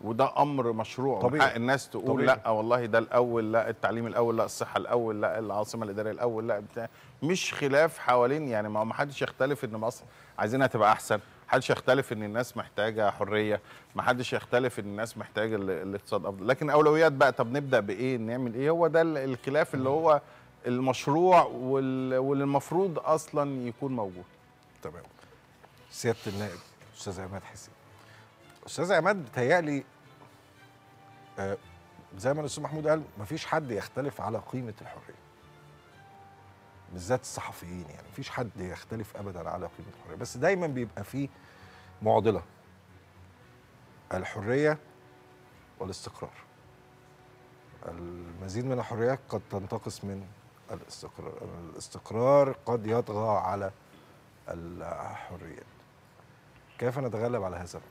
وده امر مشروع طبيعي. حق الناس تقول طبيعي. لا والله ده الاول لا التعليم الاول لا الصحه الاول لا العاصمه الاداريه الاول لا بتاع مش خلاف حوالين يعني ما حدش يختلف ان مصر عايزينها تبقى احسن محدش يختلف ان الناس محتاجه حريه محدش يختلف ان الناس محتاجه الاقتصاد افضل لكن اولويات بقى طب نبدا بايه نعمل ايه هو ده الخلاف اللي هو المشروع واللي المفروض اصلا يكون موجود تمام سياده النائب استاذ عماد حسين استاذ عماد بتهيألي آه زي ما الاستاذ محمود قال مفيش حد يختلف على قيمه الحريه بالذات الصحفيين يعني مفيش حد يختلف ابدا على قيمه الحريه بس دايما بيبقى فيه معضله الحريه والاستقرار المزيد من الحريات قد تنتقص من الاستقرار الاستقرار قد يطغى على الحريات كيف نتغلب على هذا الامر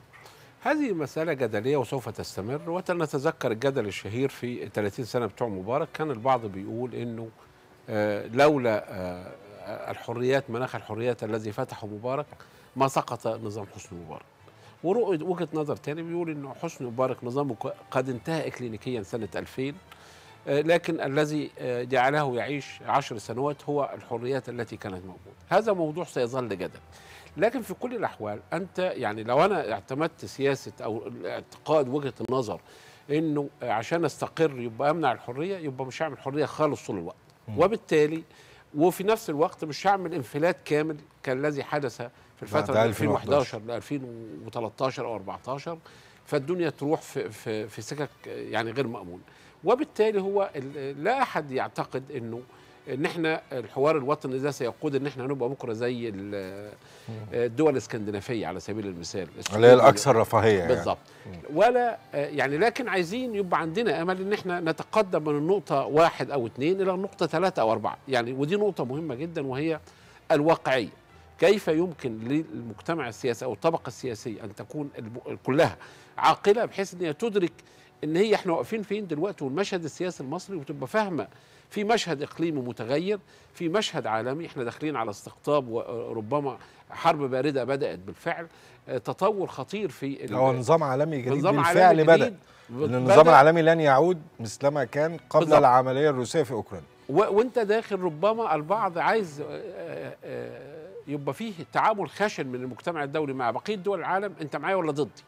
هذه مسألة جدلية وسوف تستمر وتنتذكر الجدل الشهير في 30 سنة بتوع مبارك كان البعض بيقول إنه آه، لولا آه، الحريات مناخ الحريات الذي فتحه مبارك ما سقط نظام حسني مبارك ورؤية وجهة نظر تاني بيقول إن حسني مبارك نظامه قد انتهى إكلينيكيا سنة 2000 آه، لكن الذي جعله يعيش عشر سنوات هو الحريات التي كانت موجودة هذا موضوع سيظل جدل لكن في كل الأحوال أنت يعني لو أنا اعتمدت سياسة أو اعتقاد وجهة النظر إنه عشان أستقر يبقى أمنع الحرية يبقى مش هعمل حرية خالص طول الوقت وبالتالي وفي نفس الوقت مش هعمل انفلات كامل كالذي حدث في الفتره 2011 ل 2013 او 14 فالدنيا تروح في في, في سكك يعني غير مامون وبالتالي هو لا احد يعتقد انه ان احنا الحوار الوطني ده سيقود ان احنا نبقى بكره زي الدول الاسكندنافيه على سبيل المثال اللي هي الاكثر رفاهيه بالظبط يعني. ولا يعني لكن عايزين يبقى عندنا امل ان احنا نتقدم من النقطه واحد او اثنين الى النقطه ثلاثه او اربعه يعني ودي نقطه مهمه جدا وهي الواقعيه كيف يمكن للمجتمع السياسي او الطبقه السياسيه ان تكون كلها عاقله بحيث ان هي تدرك ان هي احنا واقفين فين دلوقتي والمشهد السياسي المصري وتبقى فاهمه في مشهد اقليمي متغير في مشهد عالمي احنا داخلين على استقطاب وربما حرب بارده بدات بالفعل آه، تطور خطير في هو نظام عالمي جديد نظام بالفعل عالمي بدا النظام العالمي لن يعود مثلما كان قبل بالضبط. العمليه الروسيه في اوكرانيا وانت داخل ربما البعض عايز آه، آه، يبقى فيه تعامل خشن من المجتمع الدولي مع بقيه دول العالم انت معايا ولا ضدي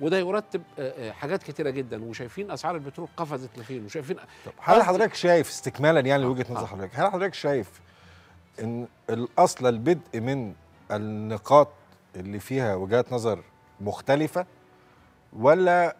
وده يرتب آه، آه، حاجات كتيره جدا وشايفين اسعار البترول قفزت لفين وشايفين طب هل حضرتك شايف استكمالا يعني لوجهه آه، نظر حضرتك هل حضرتك شايف ان الاصل البدء من النقاط اللي فيها وجهات نظر مختلفه ولا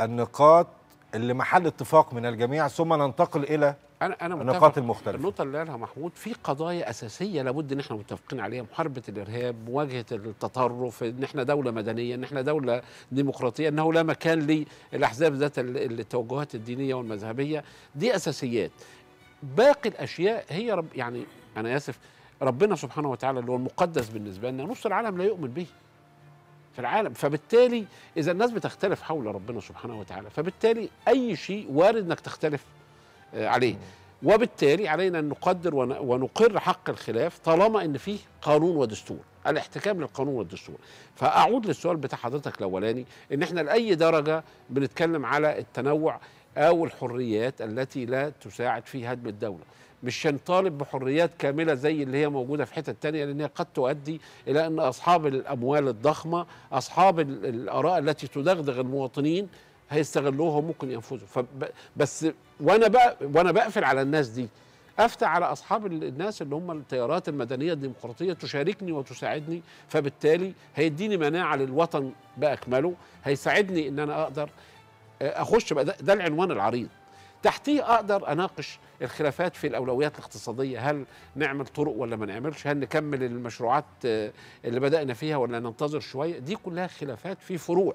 النقاط اللي محل اتفاق من الجميع ثم ننتقل الى انا انا النقاط المختلفه النقطه اللي قالها محمود في قضايا اساسيه لابد ان احنا متفقين عليها محاربه الارهاب مواجهه التطرف ان احنا دوله مدنيه ان احنا دوله ديمقراطيه انه لا مكان للاحزاب ذات التوجهات الدينيه والمذهبيه دي اساسيات باقي الاشياء هي رب يعني انا اسف ربنا سبحانه وتعالى اللي هو المقدس بالنسبه لنا نص العالم لا يؤمن به في العالم فبالتالي اذا الناس بتختلف حول ربنا سبحانه وتعالى فبالتالي اي شيء وارد انك تختلف آه، عليه وبالتالي علينا أن نقدر ونقر حق الخلاف طالما أن فيه قانون ودستور الاحتكام للقانون والدستور فأعود للسؤال بتاع حضرتك الأولاني أن احنا لأي درجة بنتكلم على التنوع أو الحريات التي لا تساعد في هدم الدولة مش هنطالب بحريات كاملة زي اللي هي موجودة في حتة تانية هي قد تؤدي إلى أن أصحاب الأموال الضخمة أصحاب الآراء التي تدغدغ المواطنين هيستغلوها وممكن ينفذوا بس وانا بقى وانا بقفل على الناس دي افتى على اصحاب الناس اللي هم التيارات المدنيه الديمقراطيه تشاركني وتساعدني فبالتالي هيديني مناعه للوطن باكمله هيساعدني ان انا اقدر آه، اخش بقى ده, ده العنوان العريض تحتيه اقدر اناقش الخلافات في الاولويات الاقتصاديه هل نعمل طرق ولا ما نعملش هل نكمل المشروعات آه، اللي بدانا فيها ولا ننتظر شويه دي كلها خلافات في فروع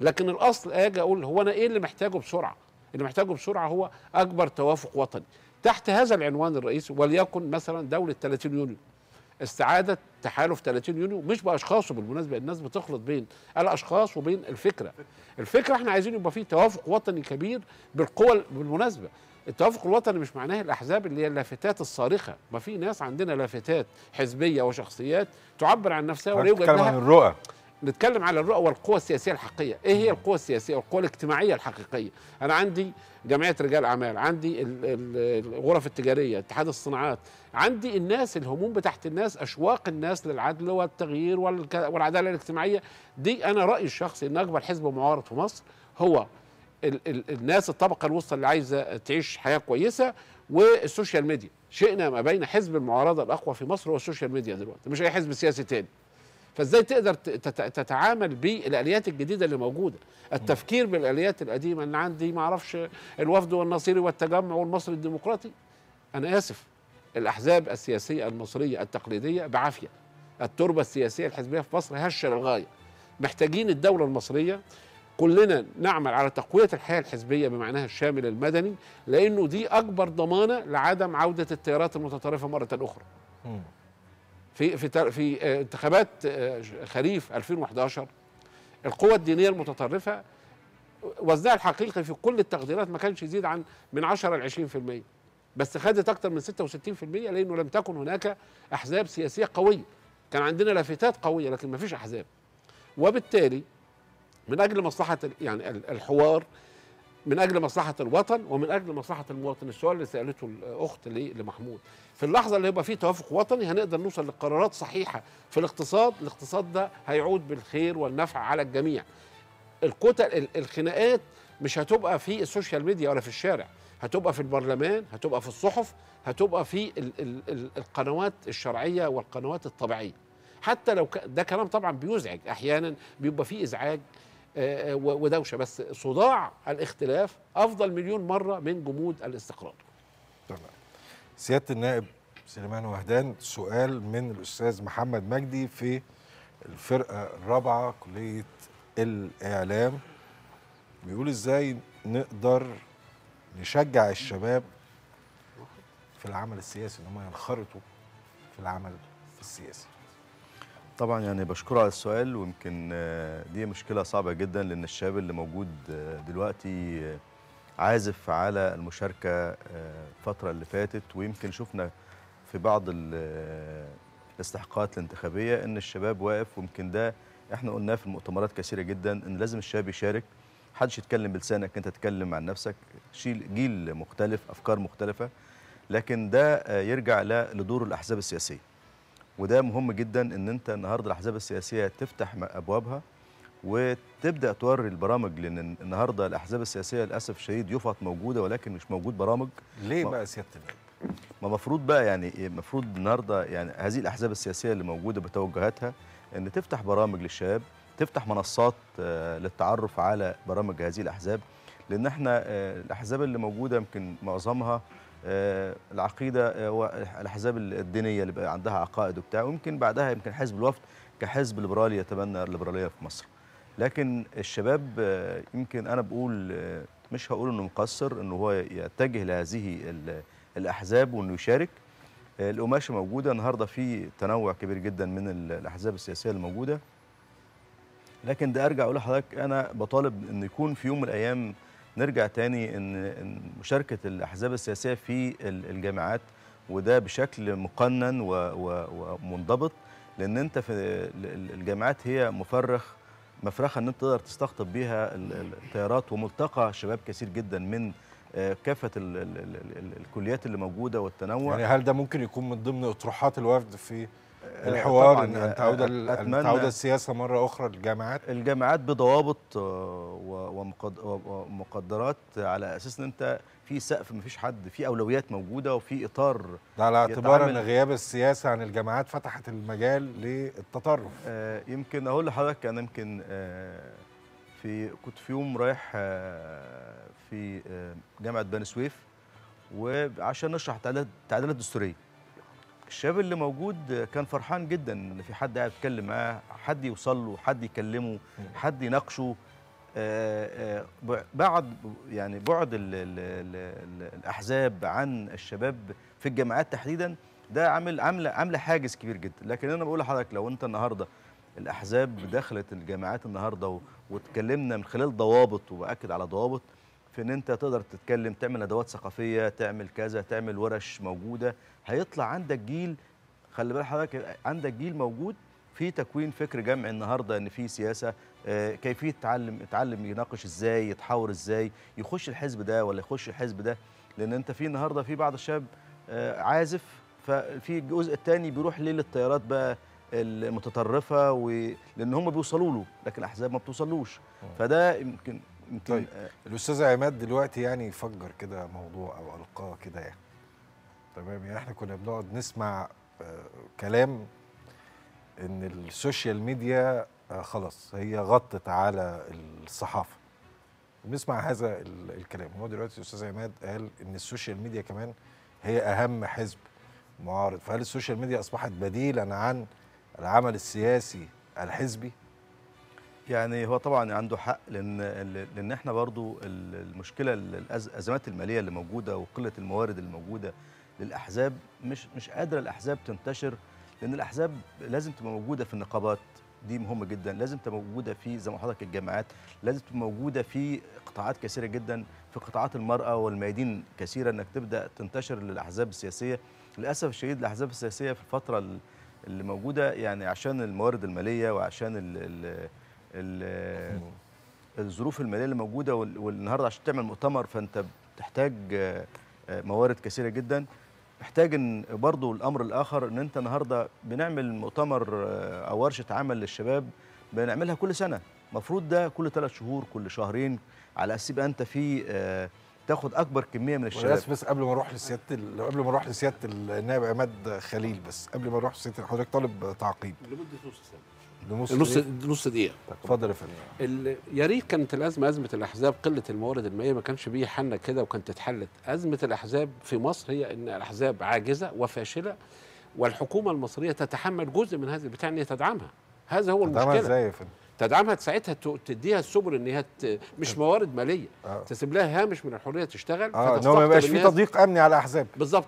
لكن الاصل اجي اقول هو انا ايه اللي محتاجه بسرعه اللي محتاجه بسرعه هو اكبر توافق وطني تحت هذا العنوان الرئيسي وليكن مثلا دوله 30 يونيو استعادة تحالف 30 يونيو مش بأشخاصه بالمناسبة الناس بتخلط بين الأشخاص وبين الفكرة الفكرة احنا عايزين يبقى في توافق وطني كبير بالقوى بالمناسبة التوافق الوطني مش معناه الأحزاب اللي هي اللافتات الصارخة ما في ناس عندنا لافتات حزبية وشخصيات تعبر عن نفسها ولا يوجد لها الرؤى نتكلم على الرؤى والقوى السياسيه الحقيقيه ايه هي القوى السياسيه والقوى الاجتماعيه الحقيقيه انا عندي جمعيه رجال اعمال عندي الغرف التجاريه اتحاد الصناعات عندي الناس الهموم بتاعت الناس اشواق الناس للعدل والتغيير والعداله الاجتماعيه دي انا رايي الشخصي ان اكبر حزب معارض في مصر هو الـ الـ الناس الطبقه الوسطى اللي عايزه تعيش حياه كويسه والسوشيال ميديا شئنا ما بين حزب المعارضه الاقوى في مصر هو السوشيال ميديا دلوقتي مش اي حزب سياسي تاني فازاي تقدر تتعامل بالاليات الجديده اللي موجوده التفكير بالاليات القديمه ان عندي ما اعرفش الوفد والنصيري والتجمع والمصري الديمقراطي انا اسف الاحزاب السياسيه المصريه التقليديه بعافيه التربه السياسيه الحزبيه في مصر هشه للغايه محتاجين الدوله المصريه كلنا نعمل على تقويه الحياه الحزبيه بمعناها الشامل المدني لانه دي اكبر ضمانه لعدم عوده التيارات المتطرفه مره اخرى في في في آه، انتخابات آه، خريف 2011 القوى الدينيه المتطرفه وزنها الحقيقي في كل التقديرات ما كانش يزيد عن من 10 ل 20% بس خدت اكثر من 66% لانه لم تكن هناك احزاب سياسيه قويه كان عندنا لافتات قويه لكن ما فيش احزاب وبالتالي من اجل مصلحه يعني الحوار من اجل مصلحه الوطن ومن اجل مصلحه المواطن السؤال اللي سالته الاخت لمحمود في اللحظه اللي هيبقى فيه توافق وطني هنقدر نوصل لقرارات صحيحه في الاقتصاد الاقتصاد ده هيعود بالخير والنفع على الجميع الكتل الخناقات مش هتبقى في السوشيال ميديا ولا في الشارع هتبقى في البرلمان هتبقى في الصحف هتبقى في الـ الـ الـ القنوات الشرعيه والقنوات الطبيعيه حتى لو ده كلام طبعا بيزعج احيانا بيبقى فيه ازعاج آه، آه، ودوشه بس صداع الاختلاف افضل مليون مره من جمود الاستقرار. طبعا. سياده النائب سليمان وهدان سؤال من الاستاذ محمد مجدي في الفرقه الرابعه كليه الاعلام بيقول ازاي نقدر نشجع الشباب في العمل السياسي ان هم ينخرطوا في العمل السياسي طبعا يعني بشكره على السؤال ويمكن آه، دي مشكله صعبه جدا لان الشاب اللي موجود آه، دلوقتي آه، عازف على المشاركه الفتره اللي فاتت ويمكن شفنا في بعض الاستحقاقات الانتخابيه ان الشباب واقف ويمكن ده احنا قلناه في المؤتمرات كثيره جدا ان لازم الشباب يشارك حدش يتكلم بلسانك انت تتكلم عن نفسك شيل جيل مختلف افكار مختلفه لكن ده يرجع لدور الاحزاب السياسيه وده مهم جدا ان انت النهارده الاحزاب السياسيه تفتح ابوابها وتبدا توري البرامج لان النهارده الاحزاب السياسيه للاسف شديد يفط موجوده ولكن مش موجود برامج ليه بقى سياده النائب؟ ما المفروض بقى يعني المفروض إيه؟ النهارده يعني هذه الاحزاب السياسيه اللي موجوده بتوجهاتها ان تفتح برامج للشباب تفتح منصات آه، للتعرف على برامج هذه الاحزاب لان احنا آه، الاحزاب اللي موجوده يمكن معظمها آه، العقيده آه، والاحزاب الدينيه اللي بقى عندها عقائد وبتاع ويمكن بعدها يمكن حزب الوفد كحزب ليبرالي يتبنى الليبراليه في مصر لكن الشباب آه، يمكن انا بقول مش هقول انه مقصر انه هو يتجه لهذه الاحزاب وانه يشارك القماشه موجوده النهارده في تنوع كبير جدا من الاحزاب السياسيه الموجوده لكن ده ارجع اقول لحضرتك انا بطالب ان يكون في يوم من الايام نرجع تاني ان مشاركه الاحزاب السياسيه في الجامعات وده بشكل مقنن ومنضبط لان انت في الجامعات هي مفرخ مفرخه ان انت تقدر تستقطب بيها التيارات وملتقى شباب كثير جدا من آه، كافه الكليات اللي موجوده والتنوع يعني هل ده ممكن يكون من ضمن اطروحات الوفد في آه، الحوار ان آه، تعود, أن تعود السياسه مره اخرى للجامعات الجامعات بضوابط آه، ومقدرات على اساس ان انت في سقف ما فيش حد في اولويات موجوده وفي اطار ده على اعتبار ان غياب السياسه عن الجامعات فتحت المجال للتطرف يمكن اقول لحضرتك انا يمكن في كنت في يوم رايح في جامعه بني سويف وعشان نشرح التعديلات الدستوريه الشاب اللي موجود كان فرحان جدا ان في حد قاعد يتكلم معاه حد يوصل له حد يكلمه حد يناقشه آه، آه، بعد يعني بعد ال ال الـ الاحزاب عن الشباب في الجامعات تحديدا ده عامل عامله عامله حاجز كبير جدا لكن انا بقول لحضرتك لو انت النهارده الاحزاب دخلت الجامعات النهارده واتكلمنا من خلال ضوابط وباكد على ضوابط في ان انت تقدر تتكلم تعمل ندوات ثقافيه تعمل كذا تعمل ورش موجوده هيطلع عندك جيل خلي بال حضرتك عندك جيل موجود في تكوين فكر جمعي النهارده ان في سياسه آه، كيفيه تعلم يتعلم يناقش ازاي يتحاور ازاي يخش الحزب ده ولا يخش الحزب ده لان انت في النهارده في بعض الشباب آه، عازف ففي الجزء الثاني بيروح ليه للتيارات بقى المتطرفه و... لان هم بيوصلوا له لكن الاحزاب ما بتوصلوش فده يمكن يمكن طيب. آه الاستاذ عماد دلوقتي يعني فجر كده موضوع او القاه كده يعني تمام يعني احنا كنا بنقعد نسمع آه، كلام ان السوشيال ميديا آه، خلاص هي غطت على الصحافه بنسمع هذا الكلام هو دلوقتي الاستاذ عماد قال ان السوشيال ميديا كمان هي اهم حزب معارض فهل السوشيال ميديا اصبحت بديلا عن العمل السياسي الحزبي يعني هو طبعا عنده حق لان لان احنا برضو المشكله الازمات الماليه اللي موجوده وقله الموارد اللي موجوده للاحزاب مش مش قادره الاحزاب تنتشر لان الاحزاب لازم تبقى موجوده في النقابات دي مهمه جدا لازم تبقى موجوده في زي ما حضرتك الجامعات لازم تبقى موجوده في قطاعات كثيره جدا في قطاعات المراه والميادين كثيره انك تبدا تنتشر للاحزاب السياسيه للاسف الشديد الاحزاب السياسيه في الفتره اللي موجوده يعني عشان الموارد الماليه وعشان ال الظروف الماليه اللي موجوده والنهارده عشان تعمل مؤتمر فانت بتحتاج آه، موارد كثيره جدا محتاج ان برضه الامر الاخر ان انت النهارده بنعمل مؤتمر آه، او ورشه عمل للشباب بنعملها كل سنه المفروض ده كل ثلاث شهور كل شهرين على اساس يبقى انت في آه، تاخد اكبر كميه من الشباب بس بس قبل ما اروح لسياده قبل ما اروح لسياده النائب عماد خليل بس قبل ما اروح لسياده حضرتك طالب تعقيب لمده نص سنه نص نص دقيقه اتفضل يا فندم يا ريت كانت الازمه ازمه الاحزاب قله الموارد المائيه ما كانش بيه حل كده وكانت اتحلت ازمه الاحزاب في مصر هي ان الاحزاب عاجزه وفاشله والحكومه المصريه تتحمل جزء من هذه البتاع ان هي تدعمها هذا هو تدعمها المشكله ازاي يا فندم تدعمها ساعتها تديها السبل ان هي مش موارد ماليه آه. تسيب لها هامش من الحريه تشتغل اه ان ما يبقاش في تضييق امني على الاحزاب بالظبط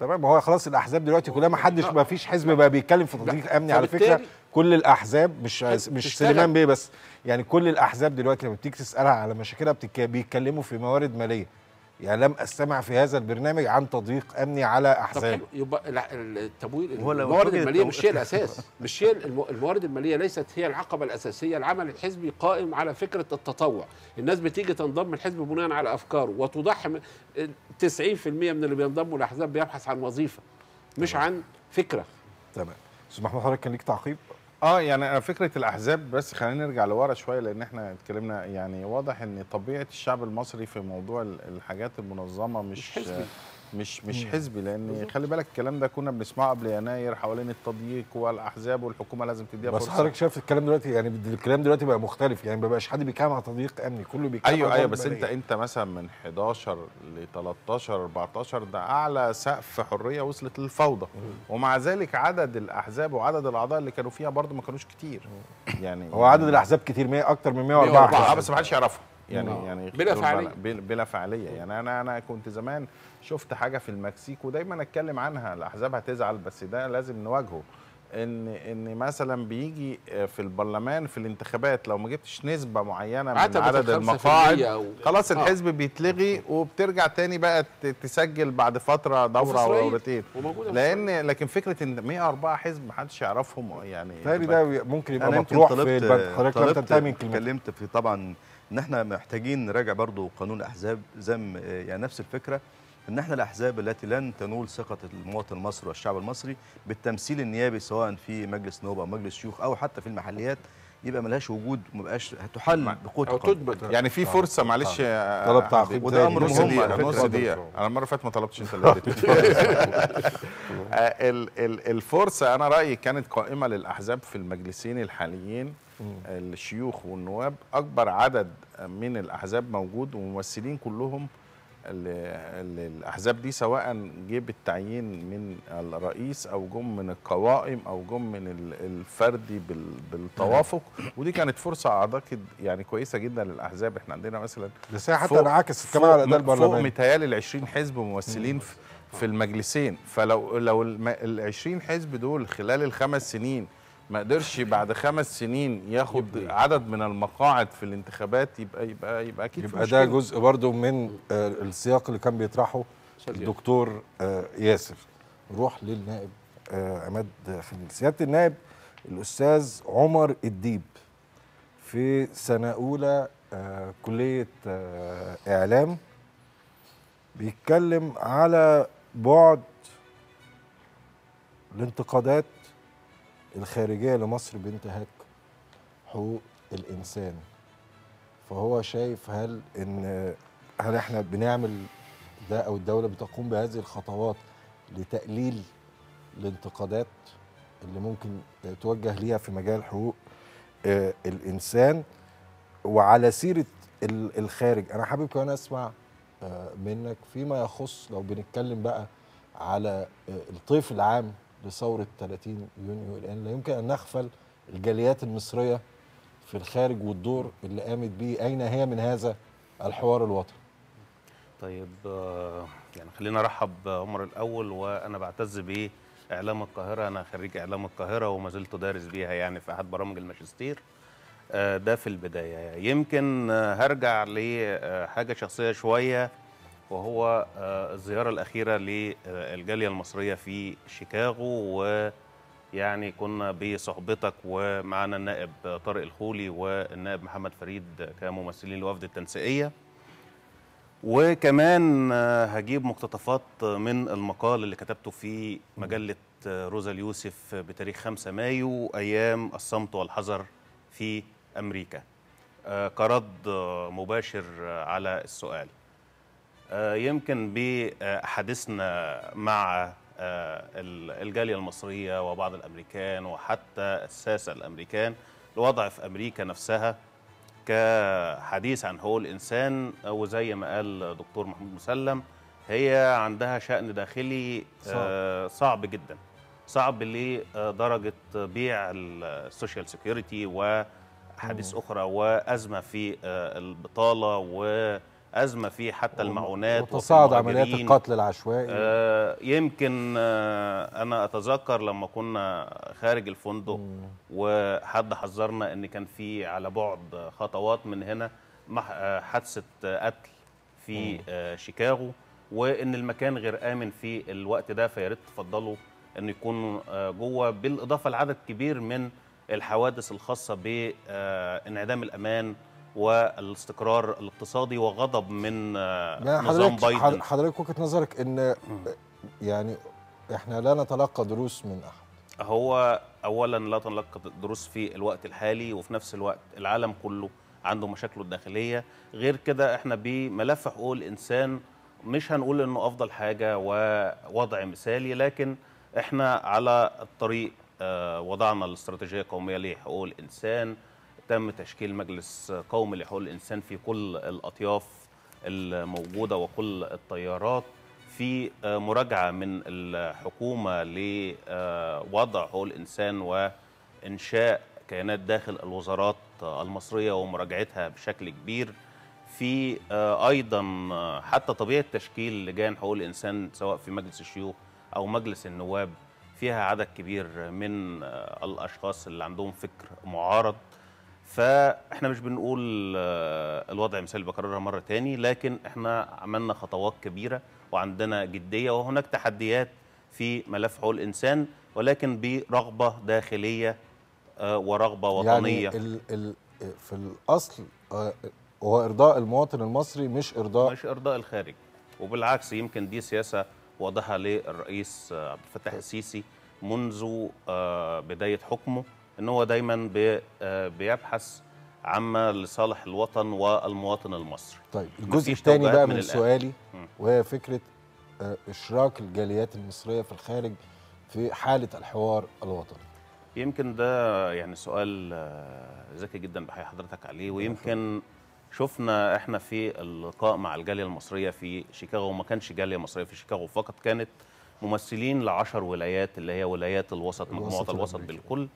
تمام هو خلاص الاحزاب دلوقتي كلها ما حدش آه. ما فيش حزب بقى بيتكلم في تضييق امني على فكره كل الاحزاب مش مش سليمان بيه بس يعني كل الاحزاب دلوقتي لما بتيجي تسالها على مشاكلها بيتكلموا في موارد ماليه يعني لم استمع في هذا البرنامج عن تضييق امني على احزاب يبقى التمويل الموارد الماليه مش هي الاساس مش هي الموارد الماليه ليست هي العقبه الاساسيه العمل الحزبي قائم على فكره التطوع الناس بتيجي تنضم الحزب بناء على افكاره وتضحي 90% من اللي بينضموا الاحزاب بيبحث عن وظيفه مش عن فكره تمام استاذ محمود حضرتك كان ليك تعقيب اه يعني فكره الاحزاب بس خلينا نرجع لورا شويه لان احنا اتكلمنا يعني واضح ان طبيعه الشعب المصري في موضوع الحاجات المنظمه مش, مش حزبي مش مش حزبي لان خلي بالك الكلام ده كنا بنسمعه قبل يناير حوالين التضييق والاحزاب والحكومه لازم تديها بس فرصه بس حضرتك شايف الكلام دلوقتي يعني الكلام دلوقتي بقى مختلف يعني ما بقاش حد بيتكلم على تضييق امني كله بيتكلم ايوه ايوه بس انت انت مثلا من 11 ل 13 14 ده اعلى سقف حريه وصلت للفوضى ومع ذلك عدد الاحزاب وعدد الاعضاء اللي كانوا فيها برضه ما كانوش كتير يعني هو عدد الاحزاب كتير 100 اكتر من 104 آه، بس ما حدش يعرفها يعني يعني بلا فعاليه بلا فعاليه يعني انا انا كنت زمان شفت حاجه في المكسيك ودايما اتكلم عنها الاحزاب هتزعل بس ده لازم نواجهه ان ان مثلا بيجي في البرلمان في الانتخابات لو ما جبتش نسبه معينه من عدد المقاعد خلاص آه. الحزب بيتلغي وبترجع تاني بقى تسجل بعد فتره دوره او دورتين لان لكن فكره ان 104 حزب ما حدش يعرفهم يعني تاني ده ممكن يبقى مطروح في البلد حضرتك اتكلمت في طبعا ان احنا محتاجين نراجع برضو قانون الاحزاب زي يعني نفس الفكره ان احنا الاحزاب التي لن تنول ثقه المواطن المصري والشعب المصري بالتمثيل النيابي سواء في مجلس نوبه او مجلس شيوخ او حتى في المحليات يبقى ملهاش وجود ومبقاش هتحل بقوه او تثبت يعني في فرصه معلش آه، طلب تعقيب وده طيب، امر مهم نص دقيقه انا المره اللي فاتت ما طلبتش انت اللي آه، الفرصه انا رايي كانت قائمه للاحزاب في المجلسين الحاليين الشيوخ والنواب اكبر عدد من الاحزاب موجود وممثلين كلهم الاحزاب دي سواء جه بالتعيين من الرئيس او جم من القوائم او جم من الفردي بالتوافق ودي كانت فرصه اعتقد يعني كويسه جدا للاحزاب احنا عندنا مثلا بس هي حتى انعكست كمان على اداء البرلمان فوق متهيألي ال 20 حزب ممثلين في المجلسين فلو لو ال 20 حزب دول خلال الخمس سنين ما قدرش بعد خمس سنين ياخد يبقى. إيه؟ عدد من المقاعد في الانتخابات يبقى يبقى يبقى اكيد يبقى ده جزء برضه من آه، السياق اللي كان بيطرحه الدكتور آه، ياسر نروح للنائب آه، عماد خليل سياده النائب الاستاذ عمر الديب في سنه اولى كليه اعلام بيتكلم على بعد الانتقادات الخارجيه لمصر بانتهاك حقوق الانسان فهو شايف هل ان هل احنا بنعمل ده او الدوله بتقوم بهذه الخطوات لتقليل الانتقادات اللي ممكن توجه ليها في مجال حقوق آه، الانسان وعلى سيره الخارج انا حابب كمان اسمع آه، منك فيما يخص لو بنتكلم بقى على آه، الطيف العام لثوره 30 يونيو الان لا يمكن ان نغفل الجاليات المصريه في الخارج والدور اللي قامت به اين هي من هذا الحوار الوطني طيب آه، يعني خلينا ارحب عمر الاول وانا بعتز به اعلام القاهره انا خريج اعلام القاهره وما زلت دارس بيها يعني في احد برامج الماجستير آه، ده في البدايه يمكن آه، هرجع لحاجه شخصيه شويه وهو آه، الزيارة الأخيرة للجالية المصرية في شيكاغو ويعني كنا بصحبتك ومعنا النائب طارق الخولي والنائب محمد فريد كممثلين لوفد التنسيقية وكمان آه، هجيب مقتطفات من المقال اللي كتبته في مجلة آه، روزا اليوسف بتاريخ 5 مايو أيام الصمت والحذر في أمريكا كرد مباشر على السؤال آه، يمكن بحديثنا مع آه، الجاليه المصريه وبعض الامريكان وحتى الساسه الامريكان الوضع في امريكا نفسها كحديث عن حقوق الانسان وزي ما قال دكتور محمود مسلم هي عندها شأن داخلي آه، صعب, صعب جدا صعب لدرجة بيع السوشيال سيكيورتي وحديث أخرى وأزمة في البطالة و ازمه في حتى المعونات وتصاعد عمليات القتل العشوائي آه يمكن آه انا اتذكر لما كنا خارج الفندق مم. وحد حذرنا ان كان في على بعد خطوات من هنا آه، حادثه قتل في آه شيكاغو وان المكان غير امن في الوقت ده فيا ريت تفضلوا ان يكون آه جوه بالاضافه لعدد كبير من الحوادث الخاصه بانعدام آه الامان والاستقرار الاقتصادي وغضب من آه، نظام بايدن حضرتك وجهه نظرك ان يعني احنا لا نتلقى دروس من احد هو اولا لا نتلقى دروس في الوقت الحالي وفي نفس الوقت العالم كله عنده مشاكله الداخليه غير كده احنا بملف حقوق الانسان مش هنقول انه افضل حاجه ووضع مثالي لكن احنا على الطريق آه، وضعنا الاستراتيجيه القوميه لحقوق الانسان تم تشكيل مجلس قومي لحقوق الإنسان في كل الأطياف الموجودة وكل التيارات في آه، مراجعة من الحكومة لوضع حقوق الإنسان وإنشاء كيانات داخل الوزارات المصرية ومراجعتها بشكل كبير في آه، أيضا آه، حتى طبيعة تشكيل لجان حقوق الإنسان سواء في مجلس الشيوخ أو مجلس النواب فيها عدد كبير من الأشخاص اللي عندهم فكر معارض فاحنا مش بنقول آه، الوضع مثالي بكررها مره تاني لكن احنا عملنا خطوات كبيره وعندنا جديه وهناك تحديات في ملف حقوق الانسان ولكن برغبه داخليه آه، ورغبه يعني وطنيه يعني الـ الـ في الاصل آه، هو ارضاء المواطن المصري مش ارضاء مش ارضاء الخارج وبالعكس يمكن دي سياسه واضحه للرئيس عبد الفتاح السيسي منذ بدايه حكمه ان هو دايما آه، بيبحث عما لصالح الوطن والمواطن المصري طيب الجزء الثاني بقى من, من سؤالي وهي فكره آه، اشراك الجاليات المصريه في الخارج في حاله الحوار الوطني يمكن ده يعني سؤال آه، ذكي جدا بحي حضرتك عليه ويمكن شفنا احنا في اللقاء مع الجاليه المصريه في شيكاغو وما كانش جاليه مصريه في شيكاغو فقط كانت ممثلين لعشر ولايات اللي هي ولايات الوسط مجموعه الوسط بالكل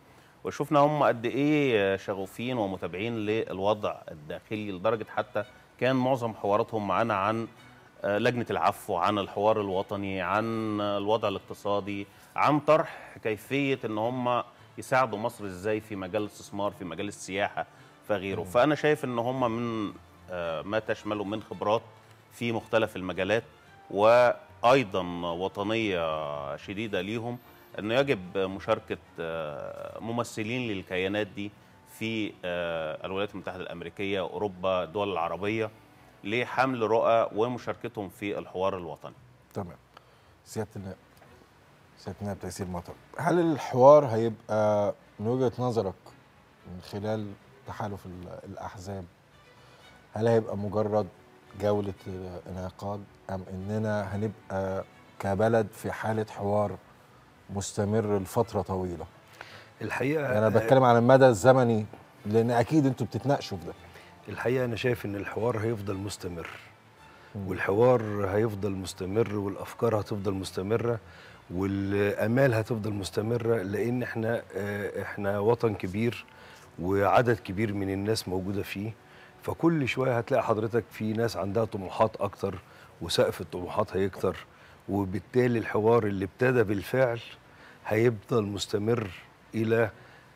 وشفنا هم قد ايه شغوفين ومتابعين للوضع الداخلي لدرجه حتى كان معظم حواراتهم معانا عن آه، لجنه العفو عن الحوار الوطني عن الوضع الاقتصادي عن طرح كيفيه ان هم يساعدوا مصر ازاي في مجال الاستثمار في مجال السياحه فغيره فانا شايف ان هم من آه، ما تشمله من خبرات في مختلف المجالات وايضا وطنيه شديده ليهم انه يجب مشاركه آه، ممثلين للكيانات دي في آه، الولايات المتحده الامريكيه اوروبا الدول العربيه لحمل رؤى ومشاركتهم في الحوار الوطني تمام سياده النائب سياده النائب تيسير مطر هل الحوار هيبقى من وجهه نظرك من خلال تحالف الاحزاب هل هيبقى مجرد جوله آه، انعقاد ام اننا هنبقى كبلد في حاله حوار مستمر لفتره طويله الحقيقه يعني انا آه، بتكلم عن المدى الزمني لان اكيد انتوا بتتناقشوا في ده الحقيقه انا شايف ان الحوار هيفضل مستمر والحوار هيفضل مستمر والافكار هتفضل مستمره والامال هتفضل مستمره لان احنا آه، احنا وطن كبير وعدد كبير من الناس موجوده فيه فكل شويه هتلاقي حضرتك في ناس عندها طموحات اكتر وسقف الطموحات هيكتر وبالتالي الحوار اللي ابتدى بالفعل هيفضل مستمر الى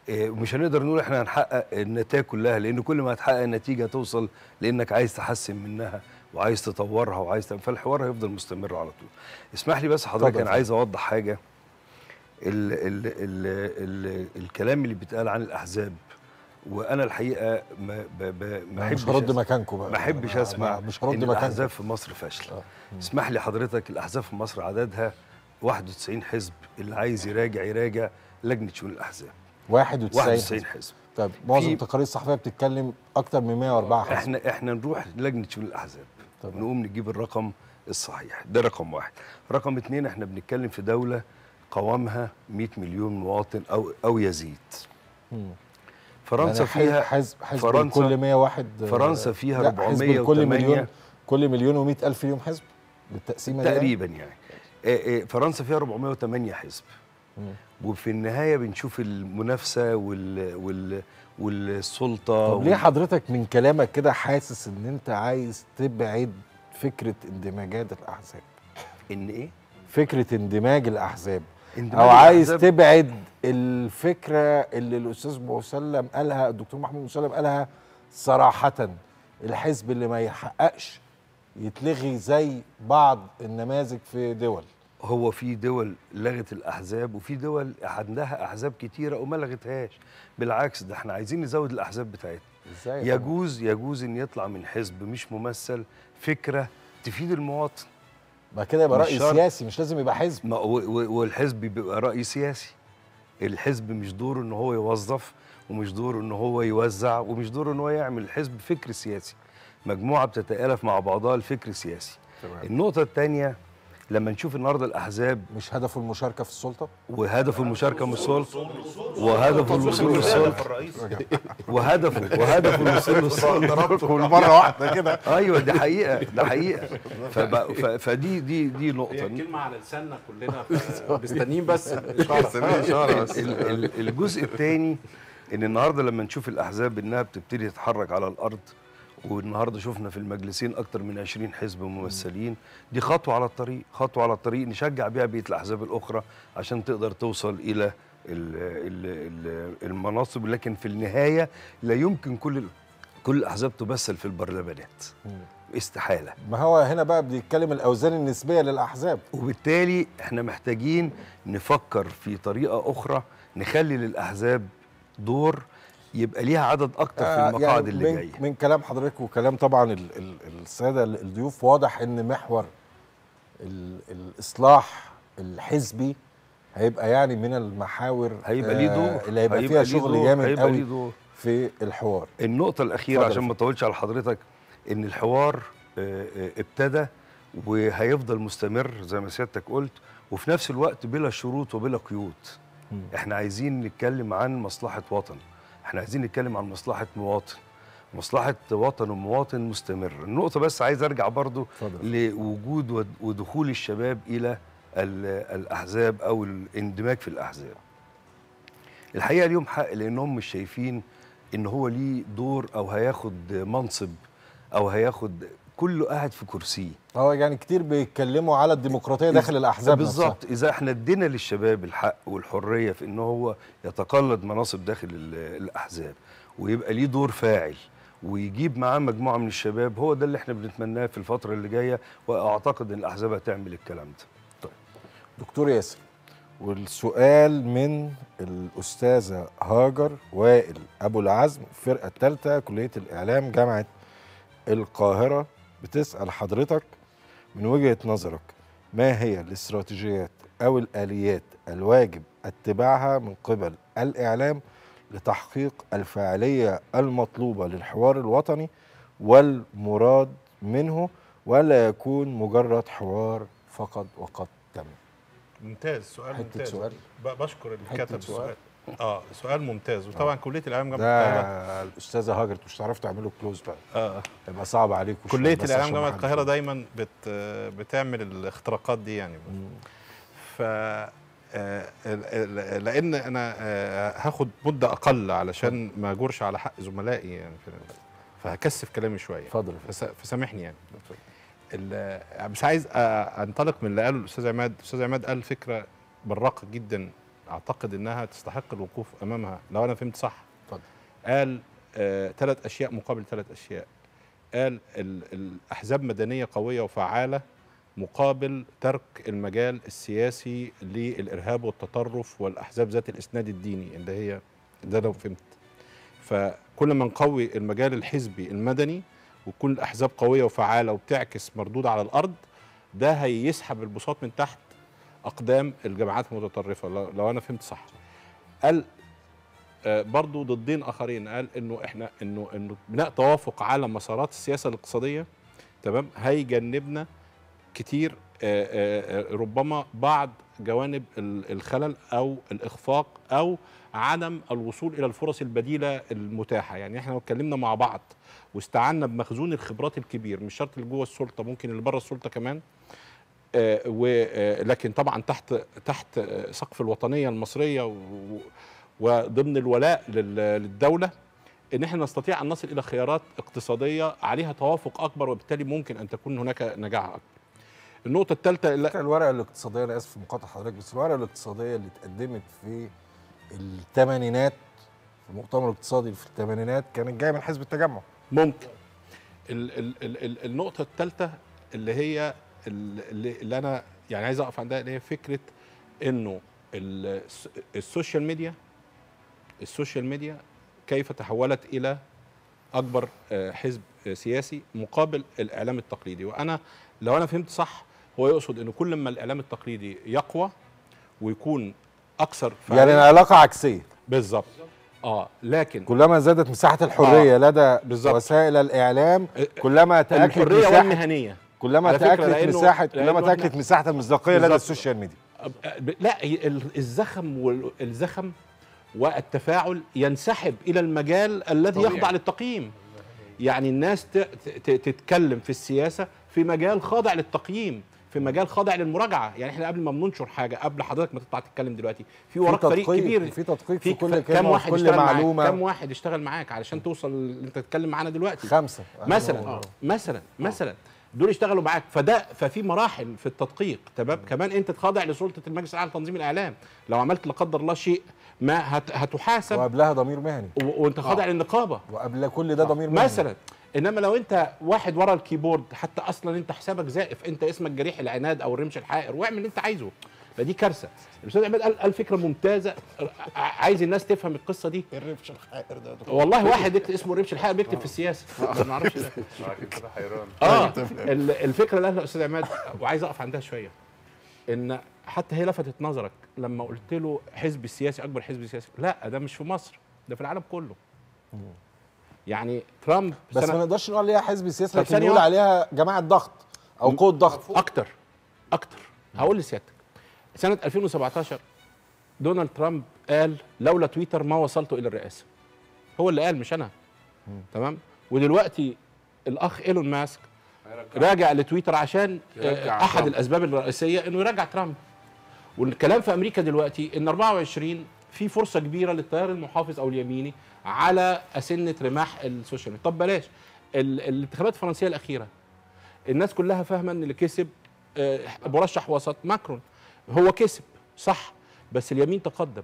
آه، مش هنقدر نقول احنا هنحقق النتائج كلها لان كل ما هتحقق النتيجه توصل لانك عايز تحسن منها وعايز تطورها وعايز تعمل فالحوار هيفضل مستمر على طول. اسمح لي بس حضرتك انا عايز اوضح حاجه الـ الـ الـ الـ الكلام اللي بيتقال عن الاحزاب وانا الحقيقه ما بحبش مش هرد مكانكم بقى ما احبش اسمع مش هرد مكانكم الاحزاب في مصر فاشله آه. اسمح لي حضرتك الاحزاب في مصر عددها 91 حزب اللي عايز يراجع يراجع لجنه شؤون الاحزاب 91 91 حزب طب طيب، معظم التقارير الصحفيه بتتكلم اكتر من 104 حزب احنا احنا نروح لجنه شؤون الاحزاب طبعا. نقوم نجيب الرقم الصحيح ده رقم واحد رقم اثنين احنا بنتكلم في دوله قوامها 100 مليون مواطن او او يزيد مم. فرنسا يعني فيها حزب حزب فرنسا كل 101 فرنسا فيها 400 كل مليون كل مليون و100 الف يوم حزب بالتقسيمه تقريبا دي يعني, يعني. إيه، إيه، فرنسا فيها 408 حزب مم. وفي النهايه بنشوف المنافسه وال وال والسلطه طب ليه حضرتك من كلامك كده حاسس ان انت عايز تبعد فكره اندماجات الاحزاب ان ايه فكره اندماج الاحزاب او عايز تبعد الفكره اللي الاستاذ مسلم قالها الدكتور محمود مسلم قالها صراحه الحزب اللي ما يحققش يتلغي زي بعض النماذج في دول هو في دول لغت الاحزاب وفي دول عندها احزاب كتيره وما لغتهاش بالعكس ده احنا عايزين نزود الاحزاب بتاعتنا ازاي يجوز يجوز ان يطلع من حزب مش ممثل فكره تفيد المواطن ما كده يبقى راي شرط. سياسي مش لازم يبقى حزب ما والحزب بيبقى راي سياسي الحزب مش دوره ان هو يوظف ومش دوره ان هو يوزع ومش دوره ان هو يعمل الحزب فكر سياسي مجموعه بتتالف مع بعضها الفكر السياسي النقطه الثانيه لما نشوف النهارده الاحزاب مش هدفه المشاركه في السلطه وهدفه المشاركه من السلطه وهدفه الوصول للسلطه وهدفه وهدف الوصول للسلطه مره واحده كده ايوه دي حقيقه دي حقيقه فدي دي دي نقطه كلمه على لساننا كلنا مستنيين بس الجزء الثاني ان النهارده لما نشوف الاحزاب انها بتبتدي تتحرك على الارض والنهارده شفنا في المجلسين اكتر من 20 حزب ممثلين دي خطوه على الطريق خطوه على الطريق نشجع بيها بقيه الاحزاب الاخرى عشان تقدر توصل الى المناصب لكن في النهايه لا يمكن كل كل الاحزاب تمثل في البرلمانات استحاله ما هو هنا بقى بنتكلم الاوزان النسبيه للاحزاب وبالتالي احنا محتاجين نفكر في طريقه اخرى نخلي للاحزاب دور يبقى ليها عدد اكتر في آه، يعني المقاعد يعني اللي جايه من كلام حضرتك وكلام طبعا الساده الضيوف واضح ان محور الاصلاح الحزبي هيبقى يعني من المحاور هيبقى ليه آه، دور اللي هيبقى, هيبقى فيها شغل جامد قوي في الحوار النقطه الاخيره عشان ما اطولش على حضرتك ان الحوار آه، ابتدى وهيفضل مستمر زي ما سيادتك قلت وفي نفس الوقت بلا شروط وبلا قيود احنا عايزين نتكلم عن مصلحه وطن احنا عايزين نتكلم عن مصلحه مواطن مصلحه وطن ومواطن مستمر النقطه بس عايز ارجع برضو فضل. لوجود ودخول الشباب الى الاحزاب او الاندماج في الاحزاب الحقيقه ليهم حق لانهم مش شايفين ان هو ليه دور او هياخد منصب او هياخد كله قاعد في كرسيه اه يعني كتير بيتكلموا على الديمقراطيه داخل الاحزاب بالظبط اذا احنا ادينا للشباب الحق والحريه في ان هو يتقلد مناصب داخل الاحزاب ويبقى ليه دور فاعل ويجيب معاه مجموعه من الشباب هو ده اللي احنا بنتمناه في الفتره اللي جايه واعتقد ان الاحزاب هتعمل الكلام ده طيب دكتور ياسر والسؤال من الاستاذه هاجر وائل ابو العزم الفرقه الثالثه كليه الاعلام جامعه القاهره بتسأل حضرتك من وجهة نظرك ما هي الاستراتيجيات أو الآليات الواجب اتباعها من قبل الإعلام لتحقيق الفاعلية المطلوبة للحوار الوطني والمراد منه ولا يكون مجرد حوار فقط وقد تم ممتاز سؤال ممتاز سؤال بشكر اللي كتب السؤال اه سؤال ممتاز وطبعا آه. كليه الاعلام جامعه القاهره الاستاذه هاجر مش هتعرفوا تعملوا كلوز بقى اه, آه. يبقى صعب عليكم كليه الاعلام جامعه القاهره دايما بت بتعمل الاختراقات دي يعني ف آه، لان انا آه، هاخد مده اقل علشان ما اجورش على حق زملائي يعني فهكثف كلامي شويه اتفضل فسامحني يعني بس عايز انطلق من اللي قاله الاستاذ عماد الاستاذ عماد قال فكره براقه جدا اعتقد انها تستحق الوقوف امامها لو انا فهمت صح اتفضل قال آه، ثلاث آه اشياء مقابل ثلاث اشياء قال الاحزاب مدنيه قويه وفعاله مقابل ترك المجال السياسي للارهاب والتطرف والاحزاب ذات الاسناد الديني اللي هي ده لو فهمت فكل ما نقوي المجال الحزبي المدني وكل الاحزاب قويه وفعاله وبتعكس مردود على الارض ده هيسحب البساط من تحت اقدام الجماعات المتطرفه لو انا فهمت صح قال آه، برضه ضدين اخرين قال انه احنا انه انه بناء توافق على مسارات السياسه الاقتصاديه تمام هيجنبنا كتير آه، آه، ربما بعض جوانب الخلل او الاخفاق او عدم الوصول الى الفرص البديله المتاحه يعني احنا لو اتكلمنا مع بعض واستعنا بمخزون الخبرات الكبير مش شرط اللي جوه السلطه ممكن اللي بره السلطه كمان آه، ولكن آه، طبعا تحت تحت آه، سقف الوطنيه المصريه وضمن الولاء للدوله ان احنا نستطيع ان نصل الى خيارات اقتصاديه عليها توافق اكبر وبالتالي ممكن ان تكون هناك نجاح اكبر. النقطه الثالثه اللي الورقه الاقتصاديه انا اسف مقاطعه حضرتك بس الورقه الاقتصاديه اللي اتقدمت في الثمانينات في المؤتمر الاقتصادي في الثمانينات كانت جايه من حزب التجمع. ممكن. ال ال ال النقطه الثالثه اللي هي اللي انا يعني عايز اقف عندها اللي هي فكره انه السوشيال ميديا السوشيال ميديا كيف تحولت الى اكبر آه، حزب سياسي مقابل الاعلام التقليدي وانا لو انا فهمت صح هو يقصد انه كل ما الاعلام التقليدي يقوى ويكون اكثر يعني العلاقه عكسيه بالظبط اه لكن كلما زادت مساحه الحريه آه لدى بالزبط. وسائل الاعلام آه، كلما تاكد الحريه والمهنيه كلما تاكلت مساحه كلما تاكلت مساحه المصداقيه لدى السوشيال ميديا لا الزخم والزخم والتفاعل ينسحب الى المجال الذي طبيعي. يخضع للتقييم يعني الناس تتكلم في السياسه في مجال خاضع للتقييم في مجال خاضع للمراجعه يعني احنا قبل ما بننشر حاجه قبل حضرتك ما تطلع تتكلم دلوقتي في وراك فريق كبير في تدقيق في كل كم واحد كل معلومه كم واحد اشتغل معاك علشان توصل انت تتكلم معانا دلوقتي خمسه مثلا آه، مثلا مثلا دول اشتغلوا معاك فده ففي مراحل في التدقيق تمام كمان انت تخضع لسلطه المجلس الاعلى لتنظيم الاعلام لو عملت لا قدر الله شيء ما هت هتحاسب وقبلها ضمير مهني وانت خاضع آه. للنقابه وقبل كل ده آه. ضمير آه. مهني مثلا انما لو انت واحد ورا الكيبورد حتى اصلا انت حسابك زائف انت اسمك جريح العناد او الرمش الحائر واعمل اللي انت عايزه فدي كارثه الاستاذ عماد قال قال فكره ممتازه عايز الناس تفهم القصه دي الربش الحائر ده دكتور. والله واحد اسمه الربش الحائر بيكتب في السياسه ما اعرفش حيران اه الفكره اللي قالها الاستاذ عماد وعايز اقف عندها شويه ان حتى هي لفتت نظرك لما قلت له حزب السياسي اكبر حزب سياسي لا ده مش في مصر ده في العالم كله يعني ترامب بس ما نقدرش نقول عليها حزب سياسي لكن نقول عليها جماعه ضغط او قوه ضغط اكتر اكتر هقول لسيادتك سنه 2017 دونالد ترامب قال لولا تويتر ما وصلت الى الرئاسه هو اللي قال مش انا تمام ودلوقتي الاخ ايلون ماسك راجع لتويتر عشان احد ترامب. الاسباب الرئيسيه انه يرجع ترامب والكلام في امريكا دلوقتي ان 24 في فرصه كبيره للتيار المحافظ او اليميني على اسنه رماح السوشيال ميديا طب بلاش الانتخابات الفرنسيه الاخيره الناس كلها فاهمه ان اللي كسب آه، مرشح وسط ماكرون هو كسب صح بس اليمين تقدم